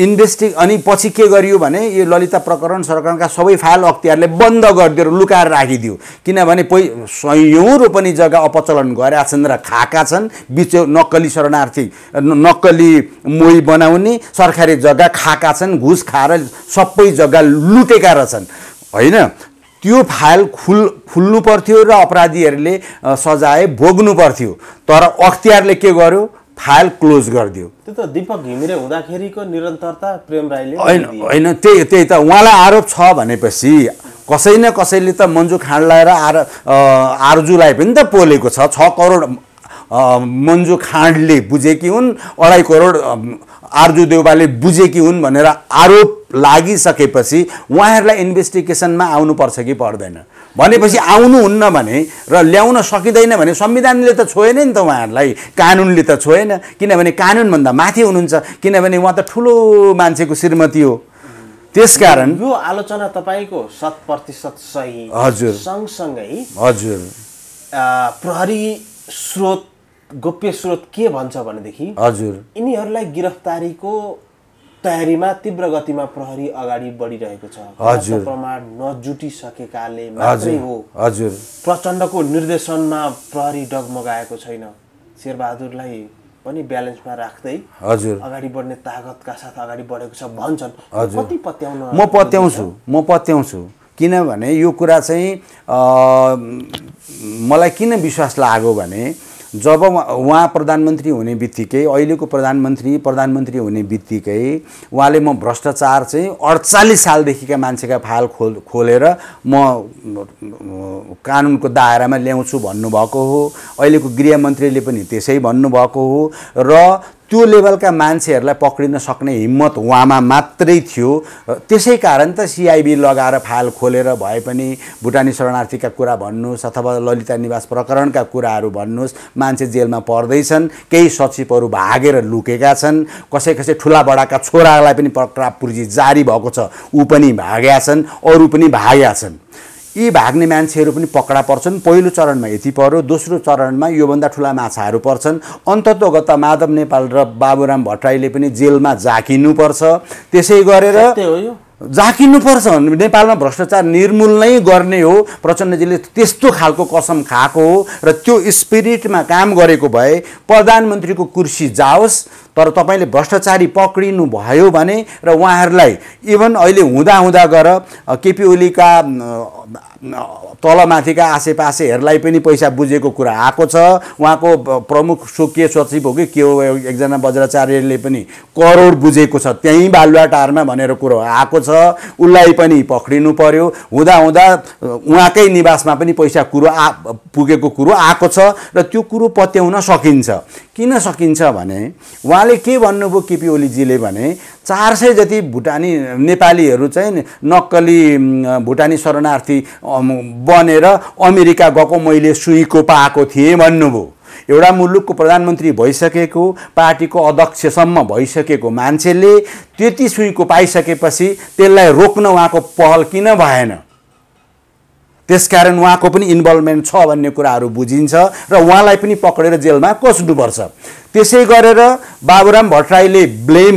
इन्भेस्टि अनि पछि के गरियो भने यो ललिता प्रकरण सरकारका सबै फाइल अख्तियारले बन्द गरिदियो लुकाएर राखिदियो किनभने पै सयौँ रोपनी जग्गा अपचलन गरेका छन् र खाएका छन् बिच नक्कली शरणार्थी नक्कली मोही बनाउने सरकारी जग्गा खाएका छन् घुस खाएर सबै जग्गा लुटेका रहेछन् होइन त्यो फाइल खुल खुल्नु पर्थ्यो र अपराधीहरूले सजाय भोग्नु पर्थ्यो तर अख्तियारले के गर्यो फाइल क्लोज गरिदियो त्यो त दिपक घिमिरे हुँदाखेरिको निरन्तरता प्रेम राईले होइन होइन त्यही त्यही त उहाँलाई आरोप छ भनेपछि कसै न कसैले त मन्जु खाँडलाई र आर आर्जुलाई पनि त पोलेको छ छ करोड मन्जु खाँडले बुझेकी हुन् अढाई करोड आर्जु देउबाले बुझेकी हुन् भनेर आरोप लागिसकेपछि उहाँहरूलाई इन्भेस्टिगेसनमा आउनुपर्छ कि पर्दैन भनेपछि आउनुहुन्न भने र ल्याउन सकिँदैन भने संविधानले त छोएन नि त उहाँहरूलाई कानुनले त छोएन किनभने कानुनभन्दा माथि हुनुहुन्छ किनभने उहाँ त ठुलो मान्छेको श्रीमती हो त्यसकारण यो आलोचना तपाईँको शत प्रतिशत सही हजुर सँगसँगै हजुर प्रहरी स्रोत गोप्य स्रोत के भन्छ भनेदेखि हजुर यिनीहरूलाई गिरफ्तारीको तयारीमा तीव्र गतिमा प्रहरी अगाडि बढिरहेको छ हजुर प्रमाण नजुटिसकेकाले मात्रै हो हजुर प्रचण्डको निर्देशनमा प्रहरी डगमगाएको छैन शेरबहादुरलाई पनि ब्यालेन्समा राख्दै हजुर अगाडि बढ्ने तागतका साथ अगाडि बढेको छ भन्छन् कति पत्याउनु म पत्याउँछु म पत्याउँछु किनभने यो कुरा चाहिँ मलाई किन विश्वास लाग्यो भने जब उहाँ प्रधानमन्त्री हुने बित्तिकै अहिलेको प्रधानमन्त्री प्रधानमन्त्री हुने बित्तिकै उहाँले म भ्रष्टाचार चाहिँ अडचालिस सालदेखिका मान्छेका फाल खोल खोलेर म कानुनको दायरामा ल्याउँछु भन्नुभएको हो अहिलेको गृहमन्त्रीले पनि त्यसै भन्नुभएको हो र त्यो लेभलका मान्छेहरूलाई पक्रिन सक्ने हिम्मत उहाँमा मात्रै थियो त्यसै कारण त सिआइबी लगाएर फाइल खोलेर भए पनि भुटानी शरणार्थीका कुरा भन्नुहोस् अथवा ललिता निवास प्रकरणका कुराहरू भन्नुहोस् मान्छे जेलमा पर्दैछन् केही सचिवहरू भागेर लुकेका छन् कसै कसै ठुला बडाका छोरालाई पनि पक्रापुर्जी जारी भएको छ ऊ पनि भाग्या छन् अरू पनि भाग्या छन् यी भाग्ने मान्छेहरू पनि पक्रा पर्छन् पहिलो चरणमा यति पर्यो दोस्रो चरणमा योभन्दा ठुला माछाहरू पर्छन् अन्तत्वगत माधव नेपाल र बाबुराम भट्टराईले पनि जेलमा झाकिनुपर्छ त्यसै गरेर जाकिनुपर्छ नेपालमा भ्रष्टाचार निर्मूल नै गर्ने हो प्रचण्डजीले त्यस्तो खालको कसम खाएको हो र त्यो स्पिरिटमा काम गरेको भए प्रधानमन्त्रीको कुर्सी जाओस् तर तपाईँले भ्रष्टाचारी पक्रिनु भयो भने र उहाँहरूलाई इभन अहिले हुँदा हुँदा गएर केपी ओलीका तलमाथिका आसेपासेहरूलाई पनि पैसा बुझेको कुरा आएको छ उहाँको प्रमुख स्वकीय सचिव हो कि के हो एकजना वज्राचार्यले पनि करोड बुझेको छ त्यहीँ बालुवाटारमा भनेर कुरो आएको छ उसलाई पनि पक्रिनु पर्यो हुँदाहुँदा उहाँकै निवासमा पनि पैसा कुरो आ पुगेको कुरो आएको छ र त्यो कुरो पत्याउन सकिन्छ किन सकिन्छ भने उहाँ उहाँले के भन्नुभयो केपी ओलीजीले भने चार सय जति भुटानी नेपालीहरू चाहिँ नक्कली भुटानी शरणार्थी बनेर अमेरिका गएको मैले सुईको पाएको थिएँ भन्नुभयो एउटा मुलुकको प्रधानमन्त्री भइसकेको पार्टीको अध्यक्षसम्म भइसकेको मान्छेले त्यति सुईको पाइसकेपछि त्यसलाई रोक्न उहाँको पहल किन भएन त्यसकारण उहाँको पनि इन्भल्भमेन्ट छ भन्ने कुराहरू बुझिन्छ र उहाँलाई पनि पक्रेर जेलमा कोस्नुपर्छ त्यसै गरेर बाबुराम भट्टराईले ब्लेम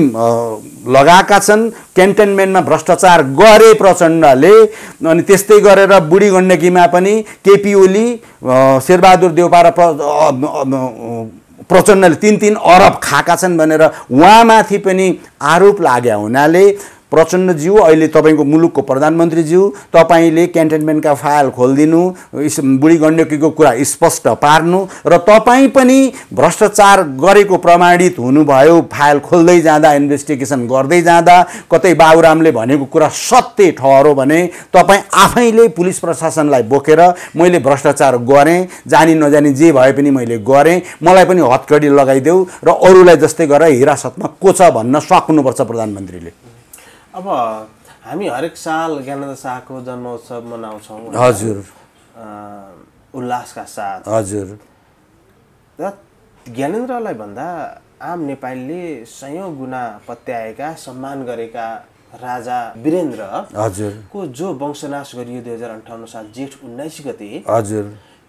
लगाएका छन् क्यान्टेन्मेन्टमा भ्रष्टाचार गरे प्रचण्डले अनि त्यस्तै गरेर बुढी गण्डकीमा पनि केपी ओली शेरबहादुर देउपा र प्रचण्डले तिन तिन अरब खाएका छन् भनेर उहाँमाथि पनि आरोप लाग्या हुनाले प्रचण्ड प्रचण्डज्यू अहिले तपाईँको मुलुकको प्रधानमन्त्रीज्यू तपाईँले क्यान्टेन्मेन्टका फाइल खोलिदिनु बुढी गण्डकीको कुरा स्पष्ट पार्नु र तपाईँ पनि भ्रष्टाचार गरेको प्रमाणित हुनुभयो फाइल खोल्दै जाँदा इन्भेस्टिगेसन गर्दै जाँदा कतै बाबुरामले भनेको कुरा सत्य ठहरो भने तपाईँ आफैले पुलिस प्रशासनलाई बोकेर मैले भ्रष्टाचार गरेँ जानी नजानी जे भए पनि मैले गरेँ मलाई पनि हतकडी लगाइदेऊ र अरूलाई जस्तै गरेर हिरासतमा को छ भन्न सक्नुपर्छ प्रधानमन्त्रीले अब हामी हरेक साल ज्ञानेन्द्र शाहको जन्मोत्सव मनाउँछौँ हजुर उल्लासका साथ हजुर र ज्ञानेन्द्रलाई भन्दा आम नेपालीले सयौँ गुना पत्याएका सम्मान गरेका राजा वीरेन्द्र हजुरको जो वंशनाश गरियो दुई हजार अन्ठाउन्न साल जेठ उन्नाइस गते हजुर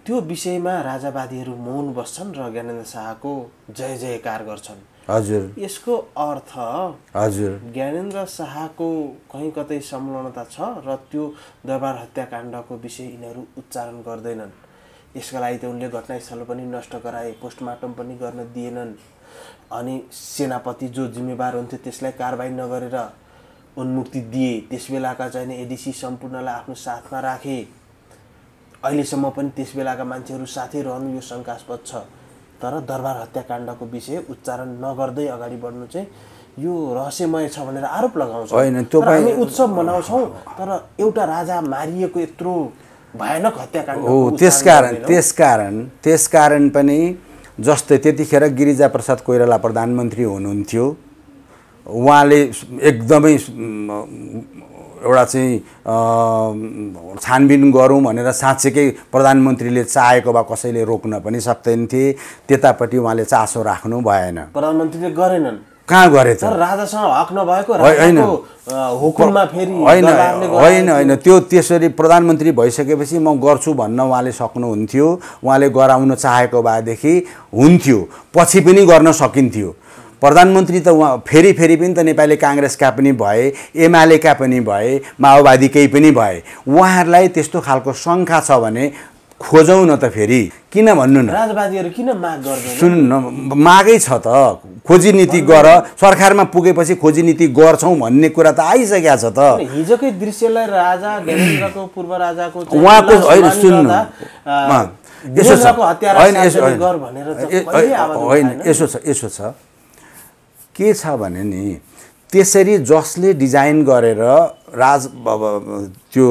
त्यो विषयमा राजावादीहरू मौन बस्छन् र ज्ञानेन्द्र शाहको जय जयकार गर्छन् हजुर यसको अर्थ हजुर ज्ञानेन्द्र शाहको कहीँ कतै संलग्नता छ र त्यो दरबार हत्याकाण्डको विषय यिनीहरू उच्चारण गर्दैनन् यसका लागि त उनले घटनास्थल पनि नष्ट गराए पोस्टमार्टम पनि गर्न दिएनन् अनि सेनापति जो जिम्मेवार हुन्थ्यो त्यसलाई कारवाही नगरेर उन्मुक्ति दिए त्यस बेलाका चाहिँ एडिसी सम्पूर्णलाई आफ्नो साथमा राखे अहिलेसम्म पनि त्यस बेलाका मान्छेहरू साथै रहनु यो शङ्कास्पद छ तर दरबार हत्याकाण्डको विषय उच्चारण नगर्दै अगाडि बढ्नु चाहिँ यो रहस्यमय छ भनेर आरोप लगाउँछ होइन त्यो हामी उत्सव मनाउँछौँ तर एउटा राजा मारिएको यत्रो भयानक हत्याकाण्ड हो त्यसकारण त्यसकारण त्यसकारण पनि जस्तै त्यतिखेर गिरिजाप्रसाद कोइराला प्रधानमन्त्री हुनुहुन्थ्यो उहाँले एकदमै एउटा चाहिँ छानबिन गरौँ भनेर साँच्चैकै प्रधानमन्त्रीले चाहेको भए कसैले रोक्न पनि सक्दैन थिए त्यतापट्टि उहाँले चासो राख्नु भएन प्रधानमन्त्रीले गरेनन् कहाँ गरे त राजासँग होइन होइन होइन त्यो त्यसरी प्रधानमन्त्री भइसकेपछि म गर्छु भन्न उहाँले सक्नुहुन्थ्यो उहाँले गराउन चाहेको भएदेखि हुन्थ्यो पछि पनि गर्न सकिन्थ्यो प्रधानमन्त्री त उहाँ फेरि फेरि पनि त नेपाली काङ्ग्रेसका पनि भए एमालेका पनि भए माओवादीकै पनि भए उहाँहरूलाई त्यस्तो खालको शङ्का छ भने खोजौँ न त फेरि किन भन्नु न राजवादीहरू किन माग गर्दैन सुन न मागै छ त खोजी नीति गर सरकारमा पुगेपछि खोजी नीति गर्छौँ भन्ने कुरा त आइसकेको छ त हिजोकै दृश्यलाई राजा ज्ञानेन्द्रको पूर्व राजाको उहाँको होइन सुन्नु यसो छ होइन यसो होइन यसो छ यसो छ के छ भने नि त्यसरी जसले डिजाइन गरेर राज त्यो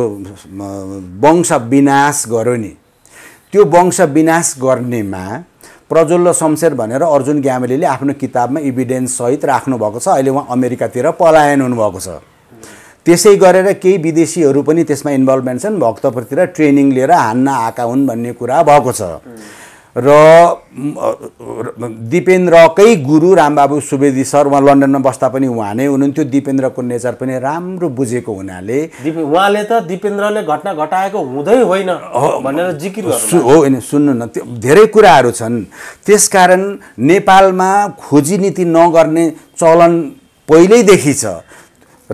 वंश विनाश गर्यो नि त्यो वंश विनाश गर्नेमा प्रज्वल्ल शमशेर भनेर अर्जुन ग्यामेलीले आफ्नो किताबमा इभिडेन्स सहित राख्नुभएको छ अहिले उहाँ अमेरिकातिर पलायन हुनुभएको छ त्यसै गरेर केही विदेशीहरू पनि त्यसमा इन्भल्भमेन्ट छन् भक्तपुरतिर ट्रेनिङ लिएर हान्न आएका हुन् भन्ने कुरा भएको छ र दिपेन्द्रकै गुरु रामबाबु सुवेदी सर उहाँ लन्डनमा बस्दा पनि उहाँ नै हुनुहुन्थ्यो दिपेन्द्रको नेचर पनि राम्रो बुझेको हुनाले उहाँले त दिपेन्द्रले घटना घटाएको हुँदै होइन भनेर जिकिर हो होइन सुन्नु न त्यो धेरै कुराहरू छन् त्यसकारण नेपालमा खोजी नीति नगर्ने चलन पहिल्यैदेखि छ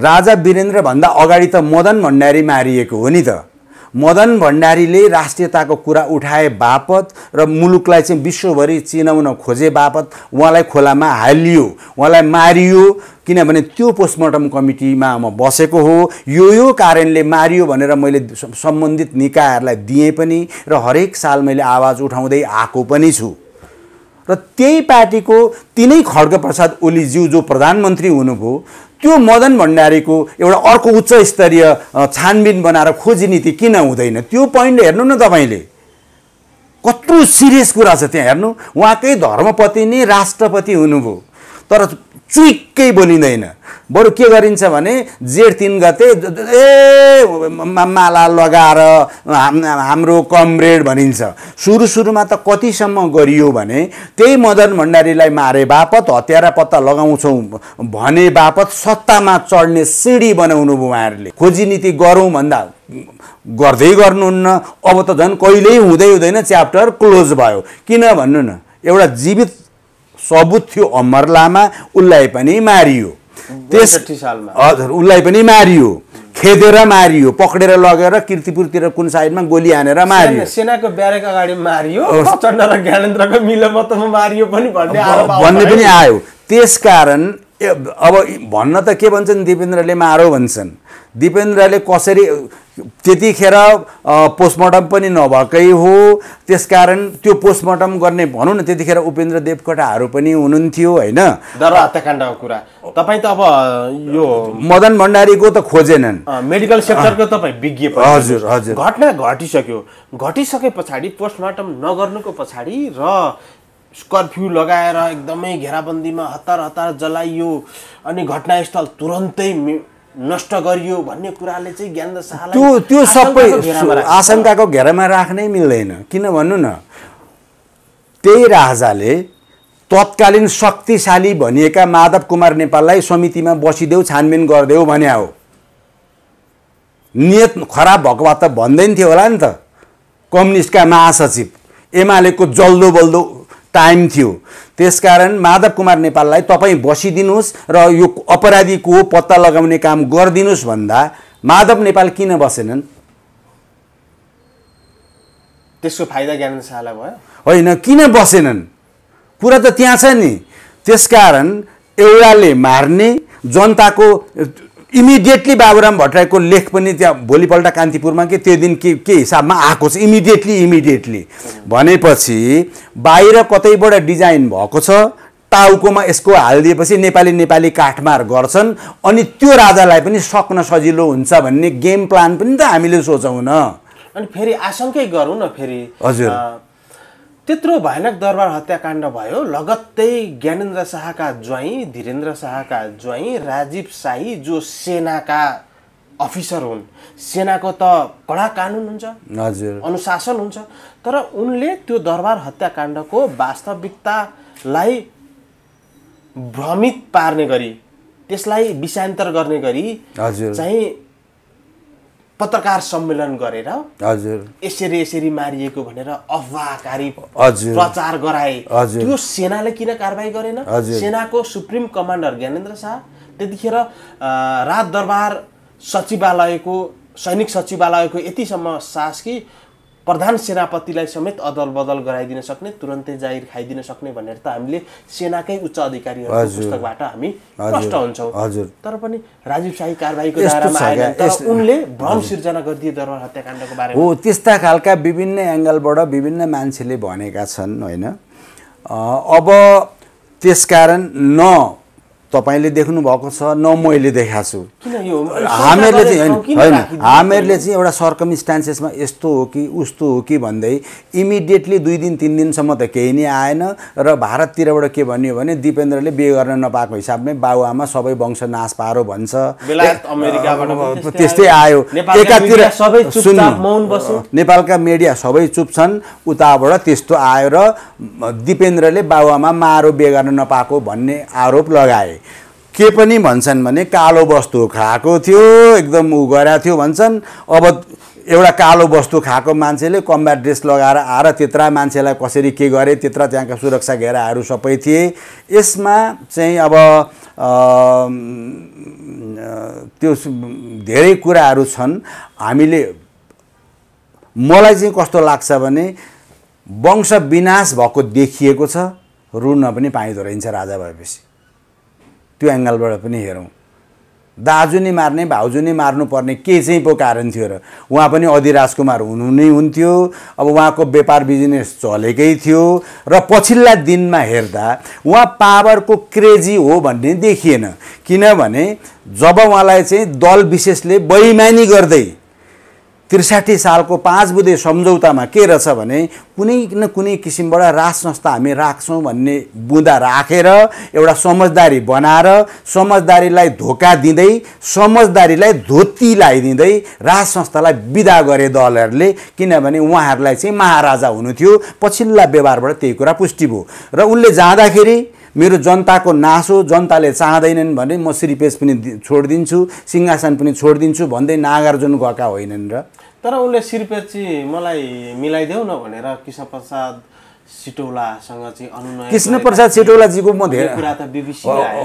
राजा वीरेन्द्रभन्दा अगाडि त मदन भण्डारी मारिएको हो नि त मदन भण्डारीले राष्ट्रियताको कुरा उठाए बापत र मुलुकलाई चाहिँ विश्वभरि चिनाउन खोजे बापत उहाँलाई खोलामा हालियो उहाँलाई मारियो किनभने त्यो पोस्टमार्टम कमिटीमा म बसेको हो यो यो कारणले मारियो भनेर मैले सम्बन्धित निकायहरूलाई दिएँ पनि र हरेक साल मैले आवाज उठाउँदै आएको पनि छु र त्यही पार्टीको तिनै खड्ग प्रसाद ओलीज्यू जो प्रधानमन्त्री हुनुभयो त्यो मदन भण्डारीको एउटा अर्को उच्च स्तरीय छानबिन बनाएर खोजी नीति किन हुँदैन त्यो पोइन्ट हेर्नु न तपाईँले कत्रो सिरियस कुरा छ त्यहाँ हेर्नु उहाँकै धर्मपति नै राष्ट्रपति हुनुभयो तर चुइक्कै बोलिँदैन बरु के गरिन्छ भने जेठ तिन गते ए माला लगाएर हाम्रो कमरेड भनिन्छ सुरु सुरुमा त कतिसम्म गरियो भने त्यही मदन भण्डारीलाई मारे बापत हत्यारा पत्ता लगाउँछौँ भने बापत सत्तामा चढ्ने सिँढी बनाउनु भयो उहाँहरूले खोजी नीति गरौँ भन्दा गर्दै गर्नुहुन्न अब त झन् कहिल्यै हुँदै हुँदैन च्याप्टर क्लोज भयो किन भन्नु न एउटा जीवित सबुत थियो अमर लामा उसलाई पनि मारियो त्यस हजुर उसलाई पनि मारियो खेदेर मारियो पक्रेर लगेर किर्तिपुरतिर कुन साइडमा गोली हानेर मारियो सेनाको ब्यारेक अगाडि मारियो प्रचण्ड र ज्ञानेन्द्रको मिलमतमा मारियो पनि भन्ने भन्ने पनि आयो त्यसकारण अब भन्न त के भन्छन् दिपेन्द्रले मारो भन्छन् दिपेन्द्रले कसरी त्यतिखेर पोस्टमार्टम पनि नभएकै हो त्यसकारण त्यो पोस्टमार्टम गर्ने भनौँ न त्यतिखेर उपेन्द्र देवकोटाहरू पनि हुनुहुन्थ्यो होइन हत्याकाण्डको कुरा तपाईँ त अब यो मदन भण्डारीको त खोजेनन् मेडिकल सेक्टरको तपाईँ विज्ञ हजुर हजुर घटना घटिसक्यो घटिसके पछाडि पोस्टमार्टम नगर्नुको पछाडि र कर्फ्यु लगाएर एकदमै घेराबन्दीमा हतार हतार जलाइयो अनि घटनास्थल तुरन्तै नष्ट गरियो भन्ने कुराले चाहिँ ज्ञान त्यो त्यो सबै आशङ्काको घेरामा राख्नै मिल्दैन किन भन्नु न त्यही राजाले तत्कालीन शक्तिशाली भनिएका माधव कुमार नेपाललाई समितिमा बसिदेऊ छानबिन गरिदेऊ भने हो नियत खराब भएको भए त भन्दैन थियो होला नि त कम्युनिस्टका महासचिव एमालेको जल्दो बल्दो टाइम थियो त्यसकारण माधव कुमार नेपाललाई तपाईँ बसिदिनुहोस् र यो अपराधीको पत्ता लगाउने काम गरिदिनुहोस् भन्दा माधव नेपाल किन बसेनन् त्यसको फाइदा ज्ञानेन्द्र शाहलाई भयो होइन किन बसेनन् कुरा त त्यहाँ छ नि त्यसकारण एउटाले मार्ने जनताको इमिडिएटली बाबुराम भट्टराईको लेख पनि त्यहाँ भोलिपल्ट कान्तिपुरमा के त्यो दिन के के हिसाबमा आएको छ इमिडिएटली इमिडिएटली भनेपछि बाहिर कतैबाट डिजाइन भएको छ टाउकोमा यसको हालिदिएपछि नेपाली नेपाली काठमार गर्छन् अनि त्यो राजालाई पनि सक्न सजिलो हुन्छ भन्ने गेम प्लान पनि त हामीले सोचौँ न अनि फेरि आशङ्कै गरौँ न फेरि हजुर त्यत्रो भयानक दरबार हत्याकाण्ड भयो लगत्तै ज्ञानेन्द्र शाहका ज्वाइँ धीरेन्द्र शाहका ज्वाइँ राजीव शाही जो सेनाका अफिसर हुन् सेनाको त कडा कानुन हुन्छ हजुर अनुशासन हुन्छ तर उनले त्यो दरबार हत्याकाण्डको वास्तविकतालाई भ्रमित पार्ने गरी त्यसलाई विषान्तर गर्ने गरी चाहिँ पत्रकार सम्मेलन गरेर हजुर यसरी यसरी मारिएको भनेर अफवाहकारी प्रचार गराए त्यो सेनाले किन कारवाही गरेन सेनाको सुप्रिम कमान्डर ज्ञानेन्द्र शाह त्यतिखेर राजदरबार सचिवालयको सैनिक सचिवालयको यतिसम्म सास कि प्रधान सेनापतिलाई समेत अदल बदल गराइदिन सक्ने तुरन्तै जाहिर खाइदिन सक्ने भनेर त हामीले सेनाकै उच्च अधिकारीहरूको पुस्तकबाट हामी प्रष्ट हुन्छौँ तर पनि राजीव शाही कारवाहीको उनले भ्रम सिर्जना गरिदिए दरबार हत्याकाण्डको बारेमा हो त्यस्ता खालका विभिन्न एङ्गलबाट विभिन्न मान्छेले भनेका छन् होइन अब त्यसकारण न तपाईँले देख्नुभएको छ न मैले देखाएको छु हामीहरूले चाहिँ होइन हामीहरूले चाहिँ एउटा सर्कम स्टान्सेसमा यस्तो हो कि उस्तो हो कि भन्दै इमिडिएटली दुई दिन तिन दिनसम्म त केही नै आएन र भारततिरबाट के भन्यो भने दिपेन्द्रले बिहे गर्न नपाएको हिसाबमै बाबुआमा सबै वंश नाश पारो भन्छ त्यस्तै आयो एकातिर सबै नेपालका मिडिया सबै चुप छन् उताबाट त्यस्तो आयो र दिपेन्द्रले बाबुआमा मारो बिहे गर्न नपाएको भन्ने आरोप लगाए के पनि भन्छन् भने कालो वस्तु खाएको थियो एकदम ऊ गरेको थियो भन्छन् अब एउटा कालो वस्तु खाएको मान्छेले कम्ब्याट ड्रेस लगाएर आएर त्यत्रा मान्छेलाई कसरी के गरे त्यत्रा त्यहाँका सुरक्षा घेराहरू सबै थिए यसमा चाहिँ अब त्यो धेरै कुराहरू छन् हामीले मलाई चाहिँ कस्तो लाग्छ भने वंश विनाश भएको देखिएको छ रुन पनि पाइँदो रहेछ राजा भएपछि त्यो एङ्गलबाट पनि हेरौँ दाजु नै मार्ने भाउजू नै मार्नुपर्ने के चाहिँ पो कारण थियो र उहाँ पनि अधिराज कुमार हुनु नै हुन्थ्यो अब उहाँको व्यापार बिजनेस चलेकै थियो र पछिल्ला दिनमा हेर्दा उहाँ पावरको क्रेजी हो भन्ने देखिएन किनभने जब उहाँलाई चाहिँ दल विशेषले बैमानी गर्दै त्रिसाठी सालको पाँच बुधे सम्झौतामा के रहेछ भने कुनै न कुनै किसिमबाट राज संस्था हामी राख्छौँ भन्ने बुँदा राखेर एउटा समझदारी बनाएर समझदारीलाई धोका दिँदै समझदारीलाई धोती लगाइदिँदै राज संस्थालाई विदा गरे दलहरूले किनभने उहाँहरूलाई चाहिँ महाराजा हुनु थियो पछिल्ला व्यवहारबाट त्यही कुरा पुष्टि भयो र उसले जाँदाखेरि मेरो जनताको नासो जनताले चाहँदैनन् भने म श्रीपेस पनि छोडिदिन्छु सिंहासन पनि छोडिदिन्छु भन्दै नागार्जुन गएका होइनन् र तर उनले श्रीपेस चाहिँ मलाई मिलाइदेऊ न भनेर कृष्ण प्रसाद सिटौलासँग चाहिँ अनुनय कृष्ण प्रसाद सिटौलाजीको म धेरै कुरा त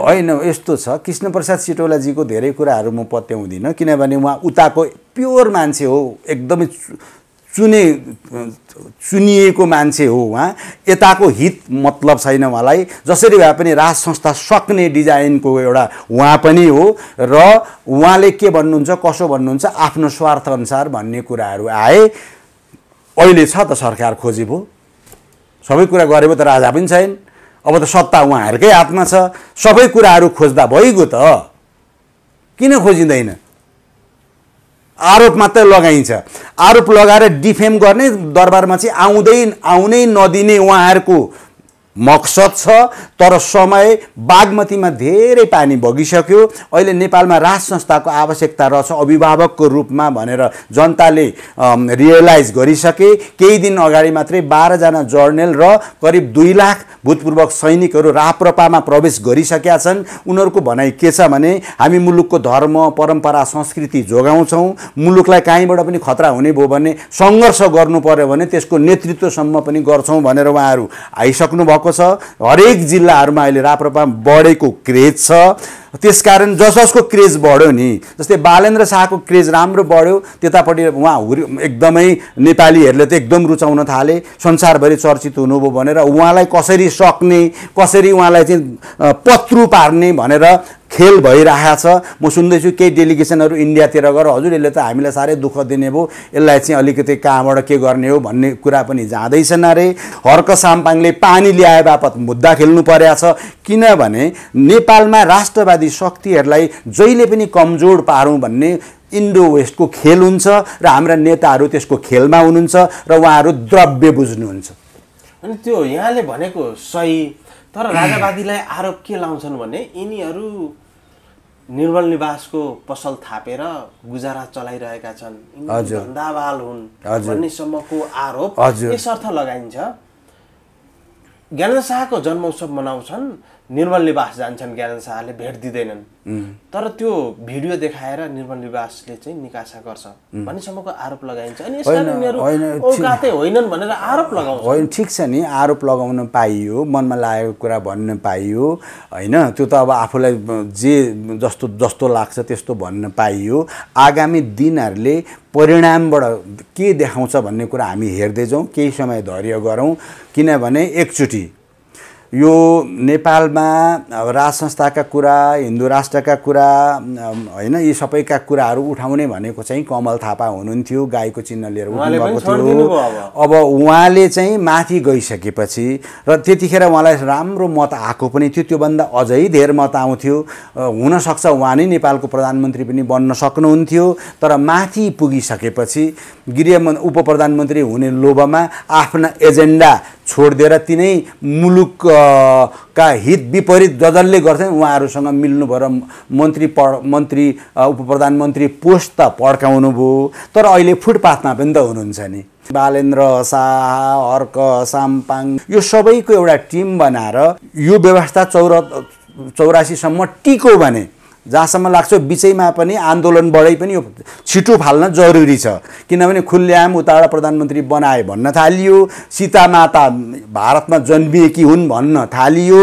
होइन यस्तो छ कृष्णप्रसाद प्रसाद सिटौलाजीको धेरै कुराहरू म पत्याउँदिनँ किनभने उहाँ उताको प्योर मान्छे हो एकदमै चुने चुनिएको मान्छे हो उहाँ यताको हित मतलब छैन उहाँलाई जसरी भए पनि राज संस्था सक्ने डिजाइनको एउटा उहाँ पनि हो र उहाँले के भन्नुहुन्छ कसो भन्नुहुन्छ आफ्नो स्वार्थअनुसार भन्ने कुराहरू आए अहिले छ त सरकार खोजी भयो सबै कुरा गरेको त राजा पनि छैन अब त सत्ता उहाँहरूकै हातमा छ सबै कुराहरू खोज्दा भइगयो त किन खोजिँदैन आरोप मात्रै लगाइन्छ आरोप लगाएर डिफेम गर्ने दरबारमा चाहिँ आउँदै आउनै नदिने उहाँहरूको मकसद छ तर समय बागमतीमा धेरै पानी बगिसक्यो अहिले नेपालमा राज संस्थाको आवश्यकता रहेछ अभिभावकको रूपमा भनेर जनताले रियलाइज गरिसके केही दिन अगाडि मात्रै बाह्रजना जर्नेल र करिब दुई लाख भूतपूर्व सैनिकहरू राप्रपामा प्रवेश गरिसकेका छन् उनीहरूको भनाइ के छ भने हामी मुलुकको धर्म परम्परा संस्कृति जोगाउँछौँ मुलुकलाई कहीँबाट पनि खतरा हुने भयो भने सङ्घर्ष गर्नु पऱ्यो भने त्यसको नेतृत्वसम्म पनि गर्छौँ भनेर उहाँहरू आइसक्नु भएको भएको छ हरेक जिल्लाहरूमा अहिले राप्रपा बढेको क्रेज छ त्यसकारण जस जसको क्रेज बढ्यो नि जस्तै बालेन्द्र शाहको क्रेज राम्रो बढ्यो त्यतापट्टि उहाँ हुरी एकदमै नेपालीहरूले त एकदम रुचाउन थाले संसारभरि चर्चित हुनुभयो भनेर उहाँलाई कसरी सक्ने कसरी उहाँलाई चाहिँ पत्रु पार्ने भनेर खेल छ म सुन्दैछु केही डेलिगेसनहरू इन्डियातिर गएर हजुर यसले त हामीलाई साह्रै दुःख दिने भयो यसलाई चाहिँ अलिकति कहाँबाट के गर्ने हो भन्ने कुरा पनि जाँदैछन् अरे हर्क साम्पाङले पानी ल्याए बापत मुद्दा खेल्नु परेको छ किनभने नेपालमा राष्ट्रवादी शक्तिहरूलाई जहिले पनि कमजोर पारौँ भन्ने इन्डो वेस्टको खेल हुन्छ र हाम्रा नेताहरू त्यसको खेलमा हुनुहुन्छ र उहाँहरू द्रव्य बुझ्नुहुन्छ अनि त्यो यहाँले भनेको सही तर राजावादीलाई आरोप के लाउँछन् भने यिनीहरू निर्मल निवासको पसल थापेर गुजारा चलाइरहेका छन् धन्दावाल हुन् भन्नेसम्मको आरोप यसर्थ लगाइन्छ ज्ञानेन्द्र शाहको जन्मोत्सव मनाउँछन् निर्मल निवास जान्छन् ज्ञान शाहले भेट दिँदैनन् तर त्यो भिडियो देखाएर निर्मल निवासले चाहिँ निकासा गर्छ भन्नेसम्मको आरोप लगाइन्छ अनि होइनन् भनेर आरोप लगाउँछ होइन ठिक छ नि आरोप लगाउन पाइयो मनमा लागेको कुरा भन्न पाइयो होइन त्यो त अब आफूलाई जे जस्तो जस्तो लाग्छ त्यस्तो भन्न पाइयो आगामी दिनहरूले परिणामबाट के देखाउँछ भन्ने कुरा हामी हेर्दै जाउँ केही समय धैर्य गरौँ किनभने एकचोटि यो नेपालमा राज संस्थाका कुरा हिन्दू राष्ट्रका कुरा होइन यी सबैका कुराहरू उठाउने भनेको चाहिँ कमल थापा हुनुहुन्थ्यो गाईको चिन्ह लिएर उठ्नुभएको थियो अब उहाँले चाहिँ माथि गइसकेपछि र त्यतिखेर उहाँलाई राम्रो मत आएको पनि थियो त्योभन्दा अझै धेर मत आउँथ्यो हुनसक्छ उहाँ नै नेपालको प्रधानमन्त्री पनि बन्न सक्नुहुन्थ्यो तर माथि पुगिसकेपछि गृह उप प्रधानमन्त्री हुने लोभमा आफ्ना एजेन्डा छोडिदिएर तिनै का हित विपरीत जजलले गर्छन् उहाँहरूसँग मिल्नुभयो र मन्त्री प मन्त्री उप प्रधानमन्त्री पोस्ट त पड्काउनु भयो तर अहिले फुटपाथमा पनि त हुनुहुन्छ नि बालेन्द्र शाह हर्क साम्पाङ यो सबैको एउटा टिम बनाएर यो व्यवस्था चौरा चौरासीसम्म टिको भने जहाँसम्म लाग्छ बिचैमा पनि आन्दोलनबाटै पनि यो छिटो फाल्न जरुरी छ किनभने खुल्याम उताबाट प्रधानमन्त्री बनाए भन्न थालियो सीता माता भारतमा जन्मिएकी हुन् भन्न थालियो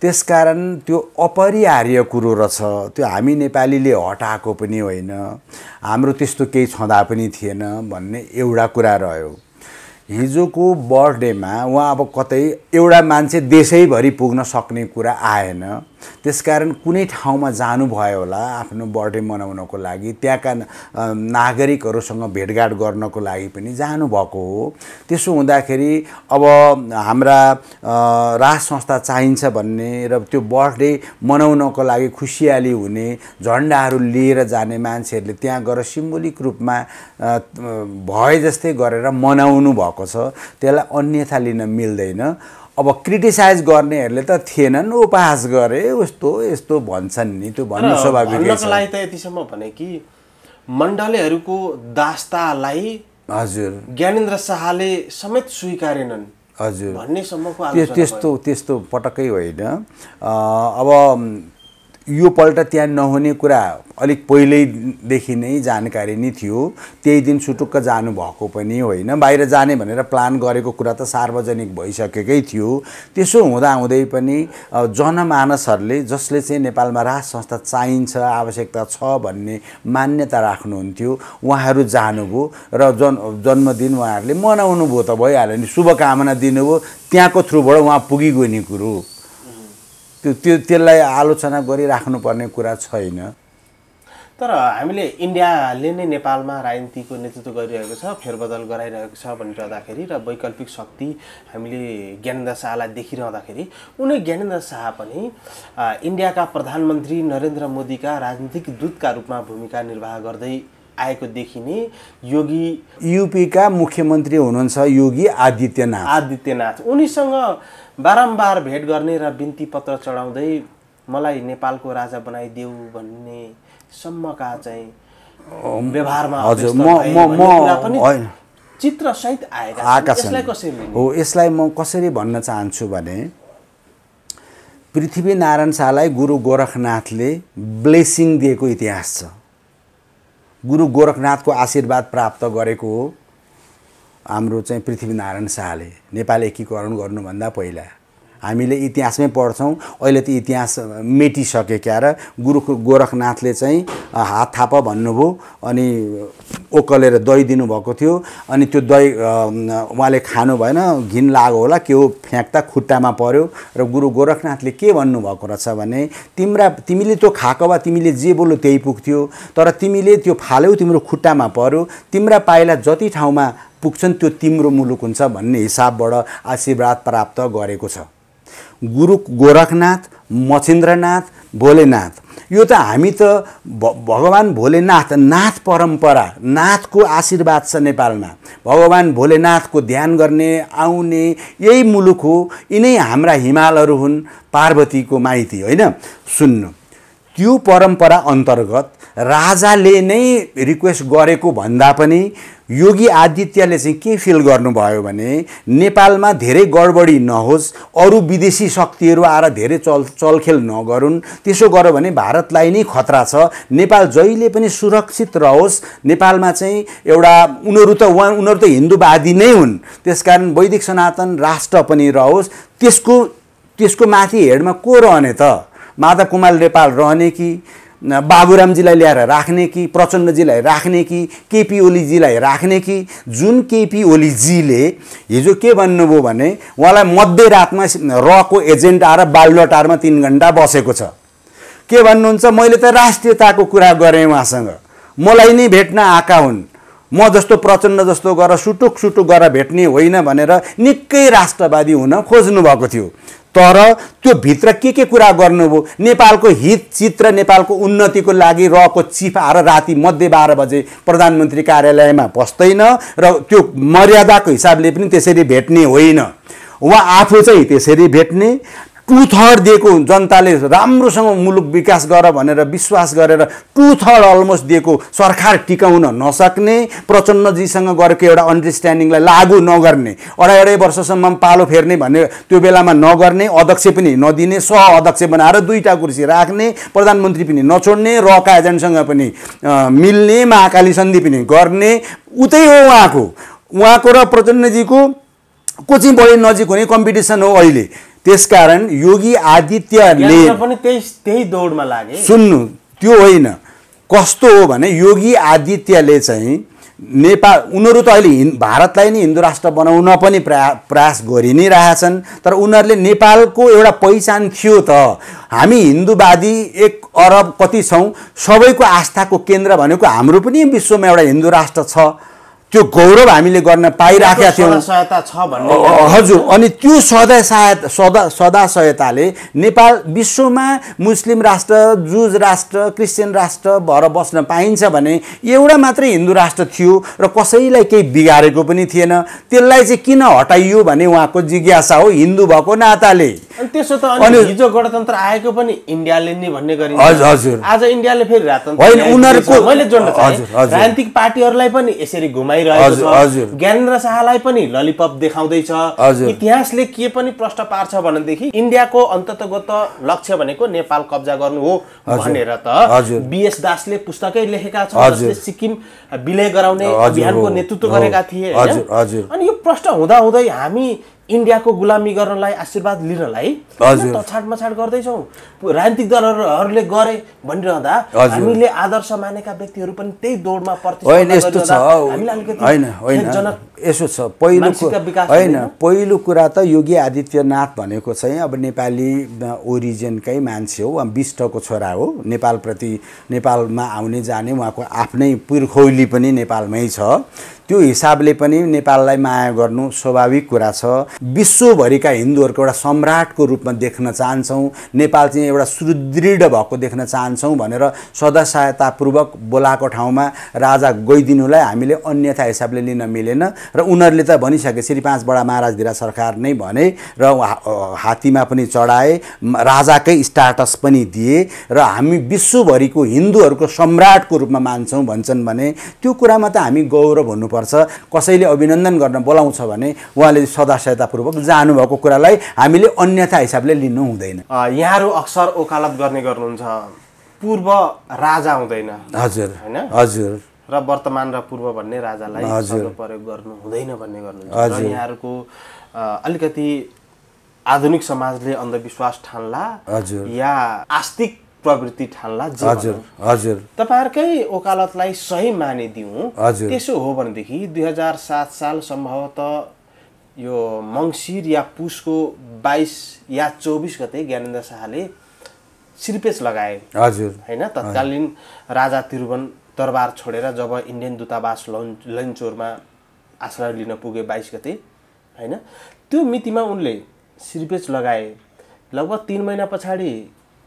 त्यसकारण त्यो अपरिहार्य कुरो रहेछ त्यो हामी नेपालीले हटाएको पनि होइन हाम्रो त्यस्तो केही छँदा पनि थिएन भन्ने एउटा कुरा रह्यो हिजोको बर्थडेमा उहाँ अब कतै एउटा मान्छे देशैभरि पुग्न सक्ने कुरा आएन त्यसकारण कुनै ठाउँमा जानुभयो होला आफ्नो बर्थडे मनाउनको लागि त्यहाँका नागरिकहरूसँग भेटघाट गर्नको लागि पनि जानुभएको हो त्यसो हुँदाखेरि अब हाम्रा राज संस्था चाहिन्छ भन्ने र त्यो बर्थडे मनाउनको लागि खुसियाली हुने झन्डाहरू लिएर जाने मान्छेहरूले त्यहाँ गएर सिम्बोलिक रूपमा भए जस्तै गरेर मनाउनु भएको छ त्यसलाई अन्यथा लिन मिल्दैन अब क्रिटिसाइज गर्नेहरूले त थिएनन् उपहास गरे उस्तो यस्तो भन्छन् नि त्यो भन्नु स्वाभाविक त यतिसम्म भने कि मण्डलेहरूको दास्तालाई हजुर ज्ञानेन्द्र शाहले समेत स्वीकारेनन् हजुर भन्नेसम्मको त्यस्तो त्यस्तो पटक्कै होइन अब यो योपल्ट त्यहाँ नहुने कुरा अलिक पहिल्यैदेखि नै जानकारी नै थियो त्यही दिन सुटुक्क जानुभएको पनि होइन बाहिर जाने भनेर प्लान गरेको कुरा त सार्वजनिक भइसकेकै थियो त्यसो हुँदाहुँदै पनि जनमानसहरूले जसले चाहिँ नेपालमा राज संस्था चाहिन्छ आवश्यकता छ भन्ने मान्यता राख्नुहुन्थ्यो उहाँहरू जानुभयो र जन् जन्मदिन उहाँहरूले मनाउनु भयो त भइहाल्यो नि शुभकामना दिनुभयो त्यहाँको थ्रुबाट उहाँ पुगिगयो नि कुरो त्यो त्यसलाई आलोचना गरिराख्नुपर्ने कुरा छैन तर हामीले इन्डियाले नै नेपालमा राजनीतिको नेतृत्व गरिरहेको छ फेरबदल गराइरहेको छ भनिरहँदाखेरि र वैकल्पिक शक्ति हामीले ज्ञानेन्द्र शाहलाई देखिरहँदाखेरि उनै ज्ञानेन्द्र शाह पनि इन्डियाका प्रधानमन्त्री नरेन्द्र मोदीका राजनीतिक दूतका रूपमा भूमिका निर्वाह गर्दै आएको देखिने योगी युपीका मुख्यमन्त्री हुनुहुन्छ योगी आदित्यनाथ आदित्यनाथ उनीसँग बारम्बार भेट गर्ने र बिन्ती पत्र चढाउँदै मलाई नेपालको राजा बनाइदेऊ भन्ने सम्मका चाहिँ व्यवहारमा हजुर म म होइन चित्रसहित आएका आएका छन् हो यसलाई म कसरी भन्न चाहन्छु भने पृथ्वीनारायण शाहलाई गुरु गोरखनाथले ब्लेसिङ दिएको इतिहास छ गुरु गोरखनाथको आशीर्वाद प्राप्त गरेको हो हाम्रो चाहिँ पृथ्वीनारायण शाहले नेपाल एकीकरण गर्नुभन्दा पहिला हामीले इतिहासमै पढ्छौँ अहिले त इतिहास मेटिसके क्या र गुरु गोरखनाथले चाहिँ हात थाप भन्नुभयो अनि ओकलेर दही दिनुभएको थियो अनि त्यो दही उहाँले खानु भएन घिन लाग्यो होला के हो फ्याँक्दा खुट्टामा पर्यो र गुरु गोरखनाथले के भन्नुभएको रहेछ भने तिम्रा तिमीले त्यो खाएको भए तिमीले जे बोल्यो त्यही पुग्थ्यो तर तिमीले त्यो फाल्यौ तिम्रो खुट्टामा पर्यो तिम्रा पाइला जति ठाउँमा पुग्छन् त्यो तिम्रो मुलुक हुन्छ भन्ने हिसाबबाट आशीर्वाद प्राप्त गरेको छ गुरु गोरखनाथ मछेन्द्रनाथ भोलेनाथ यो त हामी त भगवान् भोलेनाथ नाथ परम्परा नाथको आशीर्वाद छ नेपालमा भगवान् भोलेनाथको ध्यान गर्ने आउने यही मुलुक हो यिनै हाम्रा हिमालहरू हुन् पार्वतीको माइती होइन सुन्नु त्यो परम्परा अन्तर्गत राजाले नै रिक्वेस्ट गरेको भन्दा पनि योगी आदित्यले चाहिँ के फिल गर्नुभयो भने नेपालमा धेरै गडबडी नहोस् अरू विदेशी शक्तिहरू आएर धेरै चल चलखेल नगरुन् त्यसो गर्यो भने भारतलाई नै खतरा छ नेपाल जहिले पनि सुरक्षित रहोस् नेपालमा चाहिँ एउटा उनीहरू त वा उनीहरू त हिन्दूवादी नै हुन् त्यसकारण वैदिक सनातन राष्ट्र पनि रहोस् त्यसको त्यसको माथि हेडमा को रहने त माधव कुमार नेपाल रहने कि बाबुरामजीलाई ल्याएर राख्ने कि प्रचण्डजीलाई राख्ने कि केपी ओलीजीलाई राख्ने कि जुन केपी ओलीजीले हिजो के भन्नुभयो भने उहाँलाई मध्यरातमा रको एजेन्ट आएर बालुवाटारमा तिन घन्टा बसेको छ के भन्नुहुन्छ मैले त राष्ट्रियताको कुरा गरेँ उहाँसँग मलाई नै भेट्न आएका हुन् म जस्तो प्रचण्ड जस्तो गरेर सुटुक सुटुक गरेर भेट्ने होइन भनेर निकै राष्ट्रवादी हुन खोज्नुभएको थियो तर त्यो भित्र के के कुरा गर्नुभयो नेपालको हित चित्र नेपालको उन्नतिको लागि रको चिफ आएर राति मध्य बाह्र बजे प्रधानमन्त्री कार्यालयमा बस्दैन र त्यो मर्यादाको हिसाबले पनि त्यसरी भेट्ने होइन वा आफू चाहिँ त्यसरी भेट्ने टु थर्ड दिएको जनताले राम्रोसँग मुलुक विकास गर भनेर विश्वास गरेर टु थर्ड अलमोस्ट दिएको सरकार टिकाउन नसक्ने प्रचण्डजीसँग गरेको एउटा अन्डरस्ट्यान्डिङलाई लागु नगर्ने अढाई अढाई वर्षसम्म पालो फेर्ने भन्ने त्यो बेलामा नगर्ने अध्यक्ष पनि नदिने सह अध्यक्ष बनाएर दुईवटा कुर्सी राख्ने प्रधानमन्त्री पनि नछोड्ने रका एजेन्टसँग पनि मिल्ने महाकाली सन्धि पनि गर्ने उतै हो उहाँको उहाँको र प्रचण्डजीको को चाहिँ बढी नजिक हुने कम्पिटिसन हो अहिले त्यसकारण योगी आदित्यले पनि त्यही त्यही दौडमा लागे सुन्नु त्यो होइन कस्तो हो भने योगी आदित्यले चाहिँ नेपाल उनीहरू त अहिले हिन् भारतलाई नै हिन्दू राष्ट्र बनाउन पनि प्रया प्रयास गरि नै रहेछन् तर उनीहरूले नेपालको एउटा पहिचान थियो त हामी हिन्दूवादी एक अरब कति छौँ सबैको आस्थाको केन्द्र भनेको हाम्रो पनि विश्वमा एउटा हिन्दू राष्ट्र छ त्यो गौरव हामीले गर्न पाइराखेका थियौँ हजुर अनि त्यो सदा सहायता सदा सदा सहायताले नेपाल विश्वमा मुस्लिम राष्ट्र जुज राष्ट्र क्रिस्चियन राष्ट्र भएर बस्न पाइन्छ भने एउटा मात्रै हिन्दू राष्ट्र थियो र कसैलाई केही बिगारेको पनि थिएन त्यसलाई चाहिँ किन हटाइयो भने उहाँको जिज्ञासा हो हिन्दू भएको नाताले त्यसो त अनि हिजो गणतन्त्र आएको पनि इन्डियाले नै भन्ने गरे हजुर आज इन्डियाले फेरि होइन उनीहरूको राजनीतिक पार्टीहरूलाई पनि यसरी घुमाइ भइरहेको छ ज्ञानेन्द्र शाहलाई पनि ललिपप देखाउँदैछ इतिहासले के पनि प्रश्न पार्छ भनेदेखि इन्डियाको अन्ततगत लक्ष्य भनेको नेपाल कब्जा गर्नु हो भनेर त बिएस दासले पुस्तकै लेखेका छन् सिक्किम विलय गराउने अभियानको नेतृत्व गरेका थिए अनि यो प्रश्न हुँदा हुँदै हामी इन्डियाको गुलामी गर्नलाई आशीर्वाद लिनलाई तछाड मछाड गर्दैछौँ राजनीतिक दलहरूले गरे भनिरहँदा हामीले आदर्श मानेका व्यक्तिहरू पनि त्यही दौडमा होइन यस्तो छ होइन होइन यसो छ पहिलो होइन पहिलो कुरा त योगी आदित्यनाथ भनेको चाहिँ अब नेपाली ओरिजिनकै मान्छे हो विष्टको छोरा हो नेपालप्रति नेपालमा आउने जाने उहाँको आफ्नै पुर्खौली पनि नेपालमै छ त्यो हिसाबले पनि नेपाललाई माया गर्नु स्वाभाविक कुरा छ विश्वभरिका हिन्दूहरूको एउटा सम्राटको रूपमा देख्न चाहन्छौँ नेपाल चाहिँ एउटा सुदृढ भएको देख्न चाहन्छौँ भनेर सदा सदस्यतापूर्वक बोलाएको ठाउँमा राजा गइदिनुलाई हामीले अन्यथा हिसाबले लिन मिलेन र उनीहरूले त भनिसके श्री पाँच बडा महाराजधिरा सरकार नै भने र हात्तीमा पनि चढाए राजाकै स्टाटस पनि दिए र हामी विश्वभरिको हिन्दूहरूको सम्राटको रूपमा मान्छौँ भन्छन् भने त्यो कुरामा त हामी गौरव हुनुपर्छ गर्नुपर्छ कसैले अभिनन्दन गर्न बोलाउँछ भने उहाँले सदाशयतापूर्वक जानुभएको कुरालाई हामीले अन्यथा हिसाबले लिनु हुँदैन यहाँहरू अक्सर ओकालत गर्ने गर्नुहुन्छ पूर्व राजा हुँदैन हजुर होइन हजुर र वर्तमान र पूर्व भन्ने राजालाई हजुर प्रयोग गर्नु हुँदैन भन्ने गर्नुहुन्छ हजुर यहाँहरूको अलिकति आधुनिक समाजले अन्धविश्वास ठान्ला हजुर या आस्तिक प्रवृत्ति ठान्ला हजुर हजुर तपाईँहरूकै ओकालतलाई सही मानिदिउँ हजुर त्यसो हो भनेदेखि दुई हजार सात साल सम्भवत यो मङ्सिर या पुसको बाइस या चौबिस गते ज्ञानेन्द्र शाहले सिरपेच लगाए हजुर होइन तत्कालीन राजा त्रिभुवन दरबार छोडेर जब इन्डियन दूतावास लन् लन्चोरमा आश्रय लिन पुगे बाइस गते होइन त्यो मितिमा उनले सिर्पेच लगाए लगभग तिन महिना पछाडि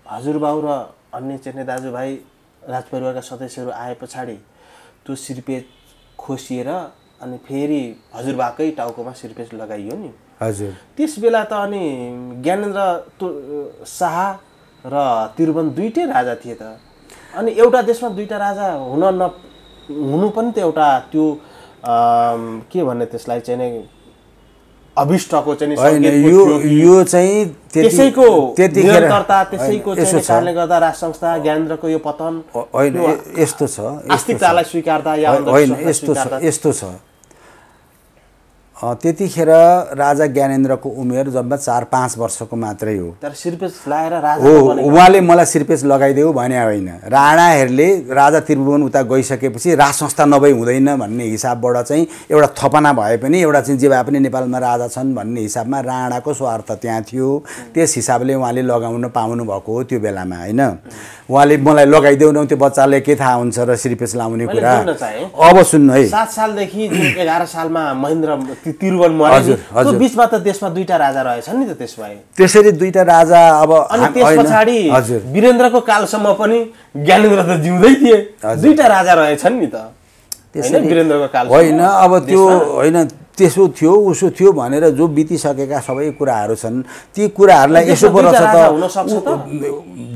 हजुरबाउ र अन्य चेन्ने दाजुभाइ राजपरिवारका सदस्यहरू आए पछाडि त्यो सिरपेज खोसिएर अनि फेरि हजुरबाकै टाउकोमा सिरपेज लगाइयो नि हजुर त्यस बेला त अनि ज्ञानेन्द्र शाह र त्रिभुवन दुइटै राजा थिए त अनि एउटा देशमा दुईवटा राजा हुन न हुनु पनि त एउटा त्यो के भन्ने त्यसलाई चाहिँ अभिष्टको चाहिँ यो यो चाहिँ त्यसैको निरन्तरता त्यसैको चाहिँ कारणले गर्दा राष्ट्र संस्था ज्ञानेन्द्रको यो पतन होइन यस्तो छ आस्तिकतालाई स्वीकार्दा या होइन यस्तो छ यस्तो छ त्यतिखेर राजा ज्ञानेन्द्रको उमेर जम्मा चार पाँच वर्षको मात्रै हो तर सिर्पेस लगाएर राजा हो उहाँले मलाई सिर्पेस लगाइदेऊ भने होइन राणाहरूले राजा त्रिभुवन उता गइसकेपछि राज संस्था नभई हुँदैन भन्ने हिसाबबाट चाहिँ एउटा थपना भए पनि एउटा चाहिँ जे पनि नेपालमा राजा छन् भन्ने हिसाबमा राणाको स्वार्थ त्यहाँ थियो त्यस हिसाबले उहाँले लगाउन पाउनु भएको हो त्यो बेलामा होइन उहाँले मलाई लगाइदेऊ न त्यो बच्चाले के थाहा हुन्छ र सिरपेस लाउने कुरा अब सुन्नु है सात सालदेखि एघार सालमा महेन्द्र त्रिभुवनमा त्यो बिचमा त देशमा दुईटा राजा रहेछन् नि त भए त्यसरी दुईटा राजा अब अनि त्यस पछाडि वीरेन्द्रको कालसम्म पनि ज्ञानेन्द्र त जिउँदै थिए दुईटा राजा रहेछन् नि त वीरेन्द्रको काल होइन अब त्यो होइन त्यसो थियो उसो थियो भनेर जो बितिसकेका सबै कुराहरू छन् ती कुराहरूलाई यसो गर्छ त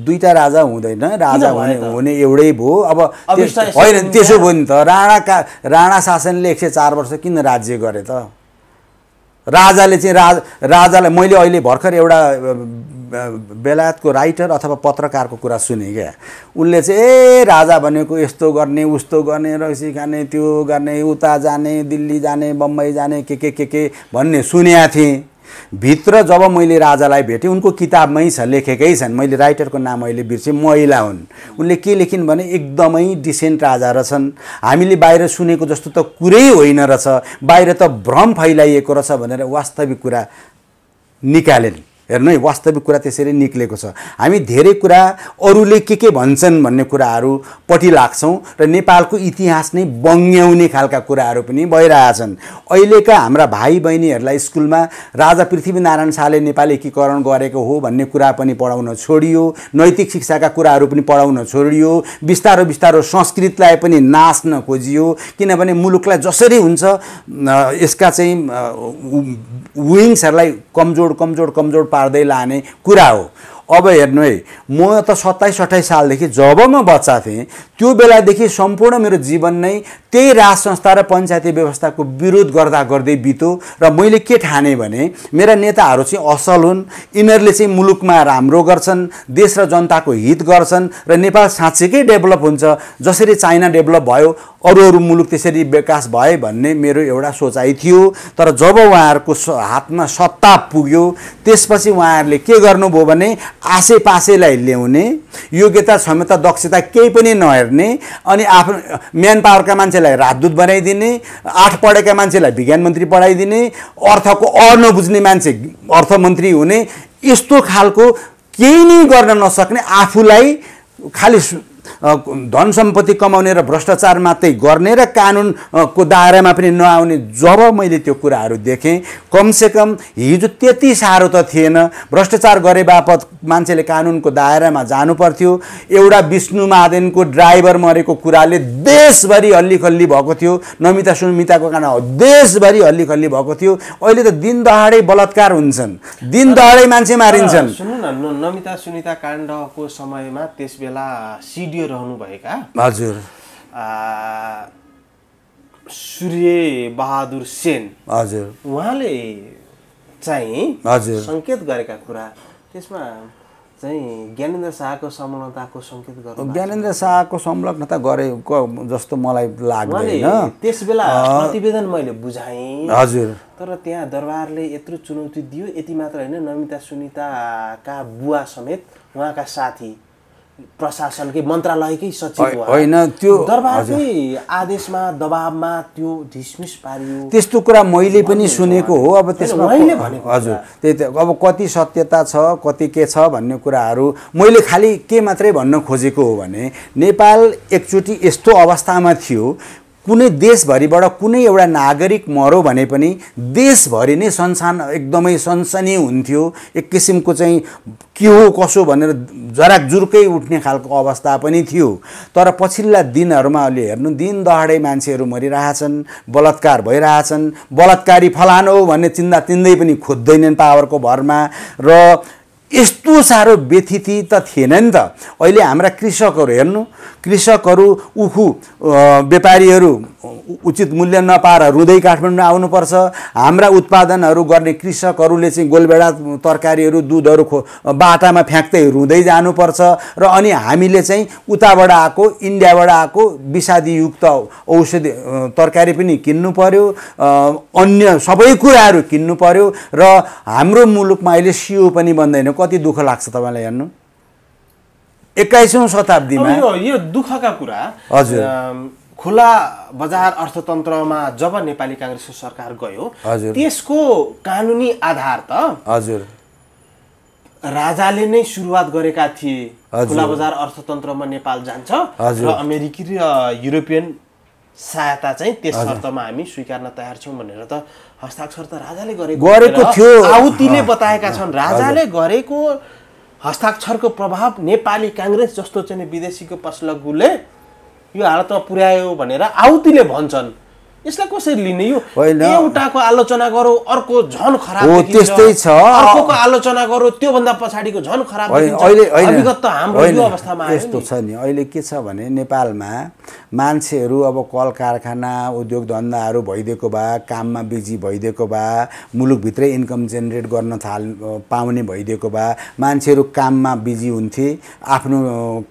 दुईवटा राजा हुँदैन राजा हुने हुने एउटै भयो अब होइन त्यसो भयो नि त राणाका राणा शासनले एक सय चार वर्ष किन राज्य गरे त राजाले चाहिँ राज राजालाई मैले अहिले भर्खर एउटा बेलायतको राइटर अथवा पत्रकारको कुरा सुने क्या उनले चाहिँ ए राजा भनेको यस्तो गर्ने उस्तो गर्ने रक्सी खाने त्यो गर्ने उता जाने दिल्ली जाने बम्बई जाने के के के के भन्ने सुनेको थिएँ भित्र जब मैले राजालाई भेटेँ उनको किताबमै छ लेखेकै छन् मैले राइटरको नाम अहिले बिर्सेँ महिला हुन् उनले के लेखिन् भने एकदमै डिसेन्ट राजा रहेछन् हामीले बाहिर सुनेको जस्तो त कुरै होइन रहेछ बाहिर त भ्रम फैलाइएको रहेछ भनेर वास्तविक कुरा निकालेन् हेर्नु है वास्तविक कुरा त्यसरी निक्लेको छ हामी धेरै कुरा अरूले के के भन्छन् भन्ने कुराहरूपट्टि लाग्छौँ र नेपालको इतिहास नै बङ्ग्याउने खालका कुराहरू पनि भइरहेछन् अहिलेका हाम्रा भाइ बहिनीहरूलाई स्कुलमा राजा पृथ्वीनारायण शाहले नेपाल एकीकरण गरेको हो भन्ने कुरा पनि पढाउन छोडियो नैतिक शिक्षाका कुराहरू पनि पढाउन छोडियो बिस्तारो बिस्तारो संस्कृतलाई पनि नाच्न खोजियो किनभने मुलुकलाई जसरी हुन्छ यसका चाहिँ विङ्सहरूलाई कमजोर कमजोर कमजोर पार्दै लाने कुरा हो अब हेर्नु है म त सत्ताइस अट्ठाइस सालदेखि जब म बच्चा थिएँ त्यो बेलादेखि सम्पूर्ण मेरो जीवन नै त्यही राज संस्था र पञ्चायती व्यवस्थाको विरोध गर्दा गर्दै बित्यो र मैले के ठाने भने मेरा नेताहरू चाहिँ असल हुन् यिनीहरूले चाहिँ मुलुकमा राम्रो गर्छन् देश र जनताको हित गर्छन् र नेपाल साँच्चीकै डेभलप हुन्छ जसरी चाइना डेभलप भयो अरू अरू मुलुक त्यसरी विकास भए भन्ने मेरो एउटा सोचाइ थियो तर जब उहाँहरूको हातमा सत्ता पुग्यो त्यसपछि उहाँहरूले के गर्नुभयो भने आसेपासेलाई ल्याउने योग्यता क्षमता दक्षता केही पनि नहेर्ने अनि आफ्नो म्यान पावरका मान्छेलाई राजदूत बनाइदिने आठ पढेका मान्छेलाई विज्ञान मन्त्री पढाइदिने अर्थको अ नबुझ्ने मान्छे अर्थमन्त्री हुने यस्तो खालको केही नै गर्न नसक्ने आफूलाई खालि धन सम्पत्ति कमाउने र भ्रष्टाचार मात्रै गर्ने र कानुनको दायरामा पनि नआउने जब मैले त्यो कुराहरू देखेँ कमसेकम हिजो त्यति साह्रो त थिएन भ्रष्टाचार गरे बापत मान्छेले कानुनको दायरामा जानु पर्थ्यो एउटा विष्णु महादेनको ड्राइभर मरेको कुराले देशभरि हल्लीखल्ली भएको थियो नमिता सुमिताको कारण देशभरि हल्लीखल्ली भएको थियो अहिले त दिन दहाडै बलात्कार हुन्छन् दिन दहाडै मान्छे मारिन्छन् सुन्नु न नमिता सुनिता काण्डको समयमा त्यस बेला सिडी प्रिय रहनुभएका हजुर सूर्य बहादुर सेन हजुर उहाँले चाहिँ हजुर सङ्केत गरेका कुरा त्यसमा चाहिँ ज्ञानेन्द्र शाहको संलग्नताको सङ्केत गर्नु ज्ञानेन्द्र शाहको संलग्नता गरेको जस्तो मलाई लाग्दैन त्यस बेला प्रतिवेदन मैले बुझाएँ हजुर तर त्यहाँ दरबारले यत्रो चुनौती दियो यति मात्र होइन नमिता सुनिताका बुवा समेत उहाँका साथी प्रशासनकै मन्त्रालयकै सचिव होइन त्यो दरबारकै आदेशमा दबाबमा त्यो डिसमिस पारियो त्यस्तो कुरा मैले पनि सुनेको हो अब त्यसमा हजुर त्यही त अब कति सत्यता छ कति के छ भन्ने कुराहरू मैले खालि के मात्रै भन्न खोजेको हो भने नेपाल एकचोटि यस्तो अवस्थामा थियो कुनै देशभरिबाट कुनै एउटा नागरिक मरो भने पनि देशभरि नै सन्सान एकदमै सनसनी हुन्थ्यो एक किसिमको चाहिँ के हो कसो भनेर जराक जुर्कै उठ्ने खालको अवस्था पनि थियो तर पछिल्ला दिनहरूमा अहिले हेर्नु दिन दहाडै मान्छेहरू मरिरहेछन् बलात्कार भइरहेछन् बलात्कारी फलानो भन्ने चिन्दा चिन्दै पनि खोज्दैनन् पावरको भरमा र यस्तो साह्रो व्यथिति त थिएन नि त अहिले हाम्रा कृषकहरू हेर्नु कृषकहरू उखु व्यापारीहरू उचित मूल्य नपाएर रुँदै काठमाडौँ आउनुपर्छ हाम्रा उत्पादनहरू गर्ने कृषकहरूले चाहिँ गोलबेडा तरकारीहरू दुधहरू खो बाटामा फ्याँक्दै रुँदै जानुपर्छ र अनि हामीले चाहिँ उताबाट आएको इन्डियाबाट आएको विषादीयुक्त औषधि तरकारी पनि किन्नु पऱ्यो अन्य सबै कुराहरू किन्नु पऱ्यो र हाम्रो मुलुकमा अहिले सियो पनि बन्दैन कति दुःख लाग्छ तपाईँलाई हेर्नु एक्काइसौँ शताब्दीमा यो यो दुःखका कुरा हजुर खुला बजार अर्थतन्त्रमा जब नेपाली काङ्ग्रेसको सरकार गयो हजुर त्यसको कानुनी आधार त हजुर राजाले नै सुरुवात गरेका थिए खुला बजार अर्थतन्त्रमा नेपाल जान्छ र अमेरिकी र युरोपियन सहायता चाहिँ त्यस अर्थमा हामी स्वीकार्न तयार छौँ भनेर त हस्ताक्षर त राजाले गरेको गरेको थियो आउतीले बताएका छन् राजाले गरेको हस्ताक्षरको प्रभाव नेपाली काङ्ग्रेस जस्तो चाहिँ विदेशीको पसलगुले यो हालतमा पुर्यायो भनेर आउतीले भन्छन् यसलाई कसरी लिने यो एउटाको आलोचना गरौँ अर्को झन खराब हो त्यस्तै छ अर्कोको आलोचना गरौ त्योभन्दा पछाडिको झन खराब अहिले हाम्रो अवस्थामा यस्तो छ नि अहिले के छ भने नेपालमा मान्छेहरू अब कल कारखाना उद्योग धन्दाहरू भइदिएको भए काममा बिजी भइदिएको भए मुलुकभित्रै इन्कम जेनेरेट गर्न थाल पाउने भइदिएको भए मान्छेहरू काममा बिजी हुन्थे आफ्नो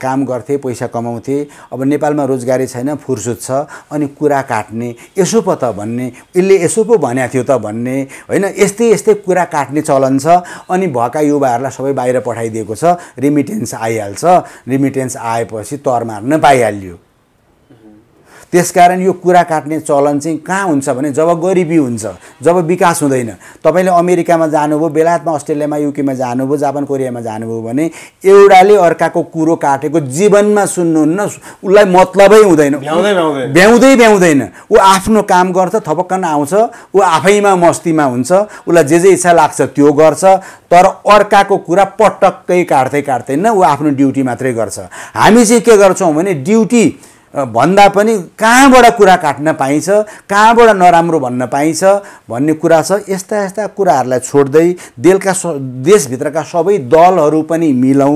काम गर्थे पैसा कमाउँथे अब नेपालमा रोजगारी छैन फुर्सुत छ अनि कुरा काट्ने यसो पो त भन्ने यसले यसो पो भनेको थियो त भन्ने होइन यस्तै यस्तै कुरा काट्ने चलन छ अनि भएका युवाहरूलाई सबै बाहिर पठाइदिएको छ रिमिटेन्स आइहाल्छ रिमिटेन्स आएपछि तर मार्न पाइहाल्यो त्यसकारण यो कुरा काट्ने चलन चाहिँ कहाँ हुन्छ भने जब गरिबी हुन्छ जब विकास हुँदैन तपाईँले अमेरिकामा जानुभयो बेलायतमा अस्ट्रेलियामा युकेमा जानुभयो जापान कोरियामा जानुभयो भने एउटाले अर्काको कुरो काटेको जीवनमा सुन्नुहुन्न उसलाई मतलबै हुँदैन भ्याउँदै भ्याउँदैन ऊ आफ्नो काम गर्छ थपक्कन आउँछ ऊ आफैमा मस्तीमा हुन्छ उसलाई जे जे इच्छा लाग्छ त्यो गर्छ तर अर्काको कुरा पटक्कै काट्दै काट्दैन ऊ आफ्नो ड्युटी मात्रै गर्छ हामी चाहिँ के गर्छौँ भने ड्युटी भन्दा पनि कहाँबाट कुरा काट्न पाइन्छ कहाँबाट नराम्रो भन्न पाइन्छ भन्ने कुरा छ यस्ता यस्ता कुराहरूलाई छोड्दै देलका देशभित्रका सबै दलहरू पनि मिलौँ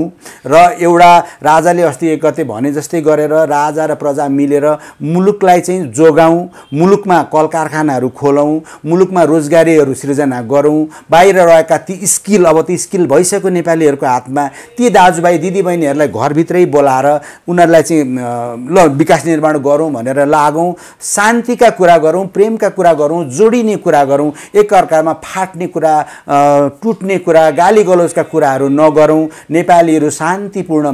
र एउटा राजाले अस्ति एक गते भने जस्तै गरेर राजा र प्रजा मिलेर मुलुकलाई चाहिँ जोगाउँ मुलुकमा कल कारखानाहरू खोलौँ मुलुकमा रोजगारीहरू सिर्जना गरौँ बाहिर रहेका ती स्किल अब ती स्किल भइसक्यो नेपालीहरूको हातमा ती दाजुभाइ दिदीबहिनीहरूलाई घरभित्रै बोलाएर उनीहरूलाई चाहिँ ल विकास निर्माण गरौँ भनेर लागौँ शान्तिका कुरा गरौँ प्रेमका कुरा गरौँ जोडिने कुरा गरौँ एकअर्कामा फाट्ने कुरा टुट्ने कुरा गाली गलोजका कुराहरू नगरौँ नेपालीहरू शान्तिपूर्ण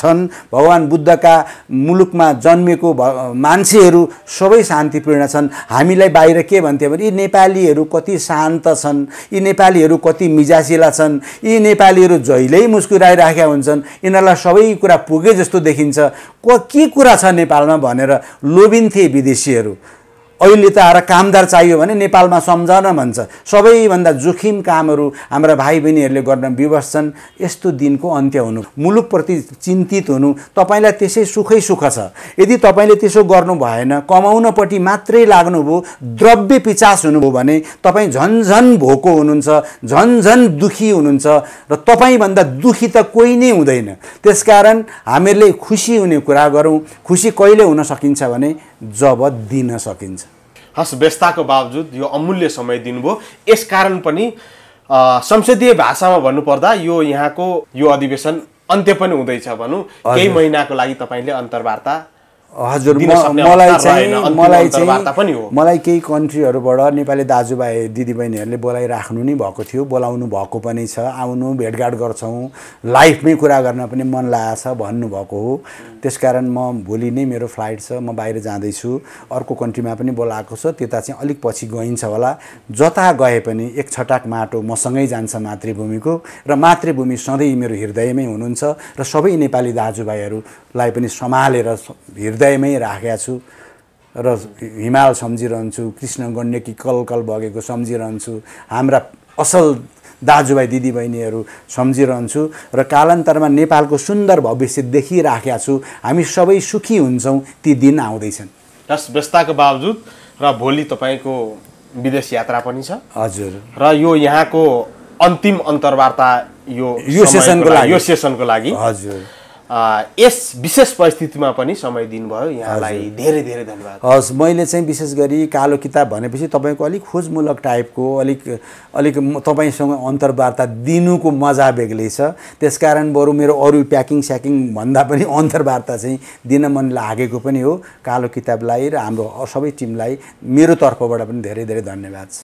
छन् भगवान् बुद्धका मुलुकमा जन्मेको भ मान्छेहरू सबै शान्तिपूर्ण छन् हामीलाई बाहिर के भन्थ्यो भने यी नेपालीहरू कति शान्त छन् यी नेपालीहरू कति मिजासिला छन् यी नेपालीहरू जहिल्यै मुस्कुराइराखेका हुन्छन् यिनीहरूलाई सबै कुरा पुगे जस्तो देखिन्छ क के कुरा छ नेपालमा भनेर लोभिन्थे विदेशीहरू अहिले त आएर कामदार चाहियो भने नेपालमा सम्झन भन्छ सबैभन्दा जोखिम कामहरू हाम्रा भाइ बहिनीहरूले गर्न विवश छन् यस्तो दिनको अन्त्य हुनु मुलुकप्रति चिन्तित हुनु तपाईँलाई त्यसै सुखै सुख छ यदि तपाईँले त्यसो गर्नु भएन कमाउनपट्टि मात्रै लाग्नुभयो द्रव्य पिचास हुनुभयो भने तपाईँ झन्झन भोको हुनुहुन्छ झन्झन दुखी हुनुहुन्छ र तपाईँभन्दा दुखी त कोही नै हुँदैन त्यसकारण हामीहरूले खुसी हुने कुरा गरौँ खुसी कहिले हुन सकिन्छ भने जब दिन सकिन्छ हस व्यस्तताको बावजुद यो अमूल्य समय दिनुभयो यस कारण पनि संसदीय भाषामा भन्नुपर्दा यो यहाँको यो अधिवेशन अन्त्य पनि हुँदैछ भनौँ केही महिनाको लागि तपाईँले अन्तर्वार्ता हजुर मलाई चाहिँ मलाई चाहिँ मलाई केही कन्ट्रीहरूबाट नेपाली दाजुभाइ दिदीबहिनीहरूले बोलाइराख्नु नै भएको थियो बोलाउनु भएको पनि छ आउनु भेटघाट गर्छौँ लाइफमै कुरा गर्न पनि मन लागेको छ भन्नुभएको हो त्यसकारण म भोलि नै मेरो फ्लाइट छ म बाहिर जाँदैछु अर्को कन्ट्रीमा पनि बोलाएको छ त्यता चाहिँ अलिक पछि गइन्छ होला जता गए पनि एक छटाक माटो मसँगै जान्छ मातृभूमिको र मातृभूमि सधैँ मेरो हृदयमै हुनुहुन्छ र सबै नेपाली दाजुभाइहरूलाई पनि सम्हालेर हृदय हृदयमै राखेका छु र हिमाल सम्झिरहन्छु कृष्ण गण्डकी कलकल बगेको सम्झिरहन्छु हाम्रा असल दाजुभाइ दिदीबहिनीहरू सम्झिरहन्छु र कालान्तरमा नेपालको सुन्दर भविष्य देखिराखेका छु हामी सबै सुखी हुन्छौँ ती दिन आउँदैछन् यस व्यस्तताको बावजुद र भोलि तपाईँको विदेश यात्रा पनि छ हजुर र यो यहाँको अन्तिम अन्तर्वार्ता यो यो सेसनको लागि यो सेसनको लागि हजुर यस विशेष परिस्थितिमा पनि समय दिनुभयो यहाँलाई धेरै धेरै धन्यवाद हस् मैले चाहिँ विशेष गरी कालो किताब भनेपछि तपाईँको अलिक खोजमूलक टाइपको अलिक अलिक तपाईँसँग अन्तर्वार्ता दिनुको मजा बेग्लै छ त्यसकारण बरु मेरो अरू प्याकिङ स्याकिङ भन्दा पनि अन्तर्वार्ता चाहिँ दिन मन लागेको पनि हो कालो किताबलाई र हाम्रो सबै टिमलाई मेरो तर्फबाट पनि धेरै धेरै धन्यवाद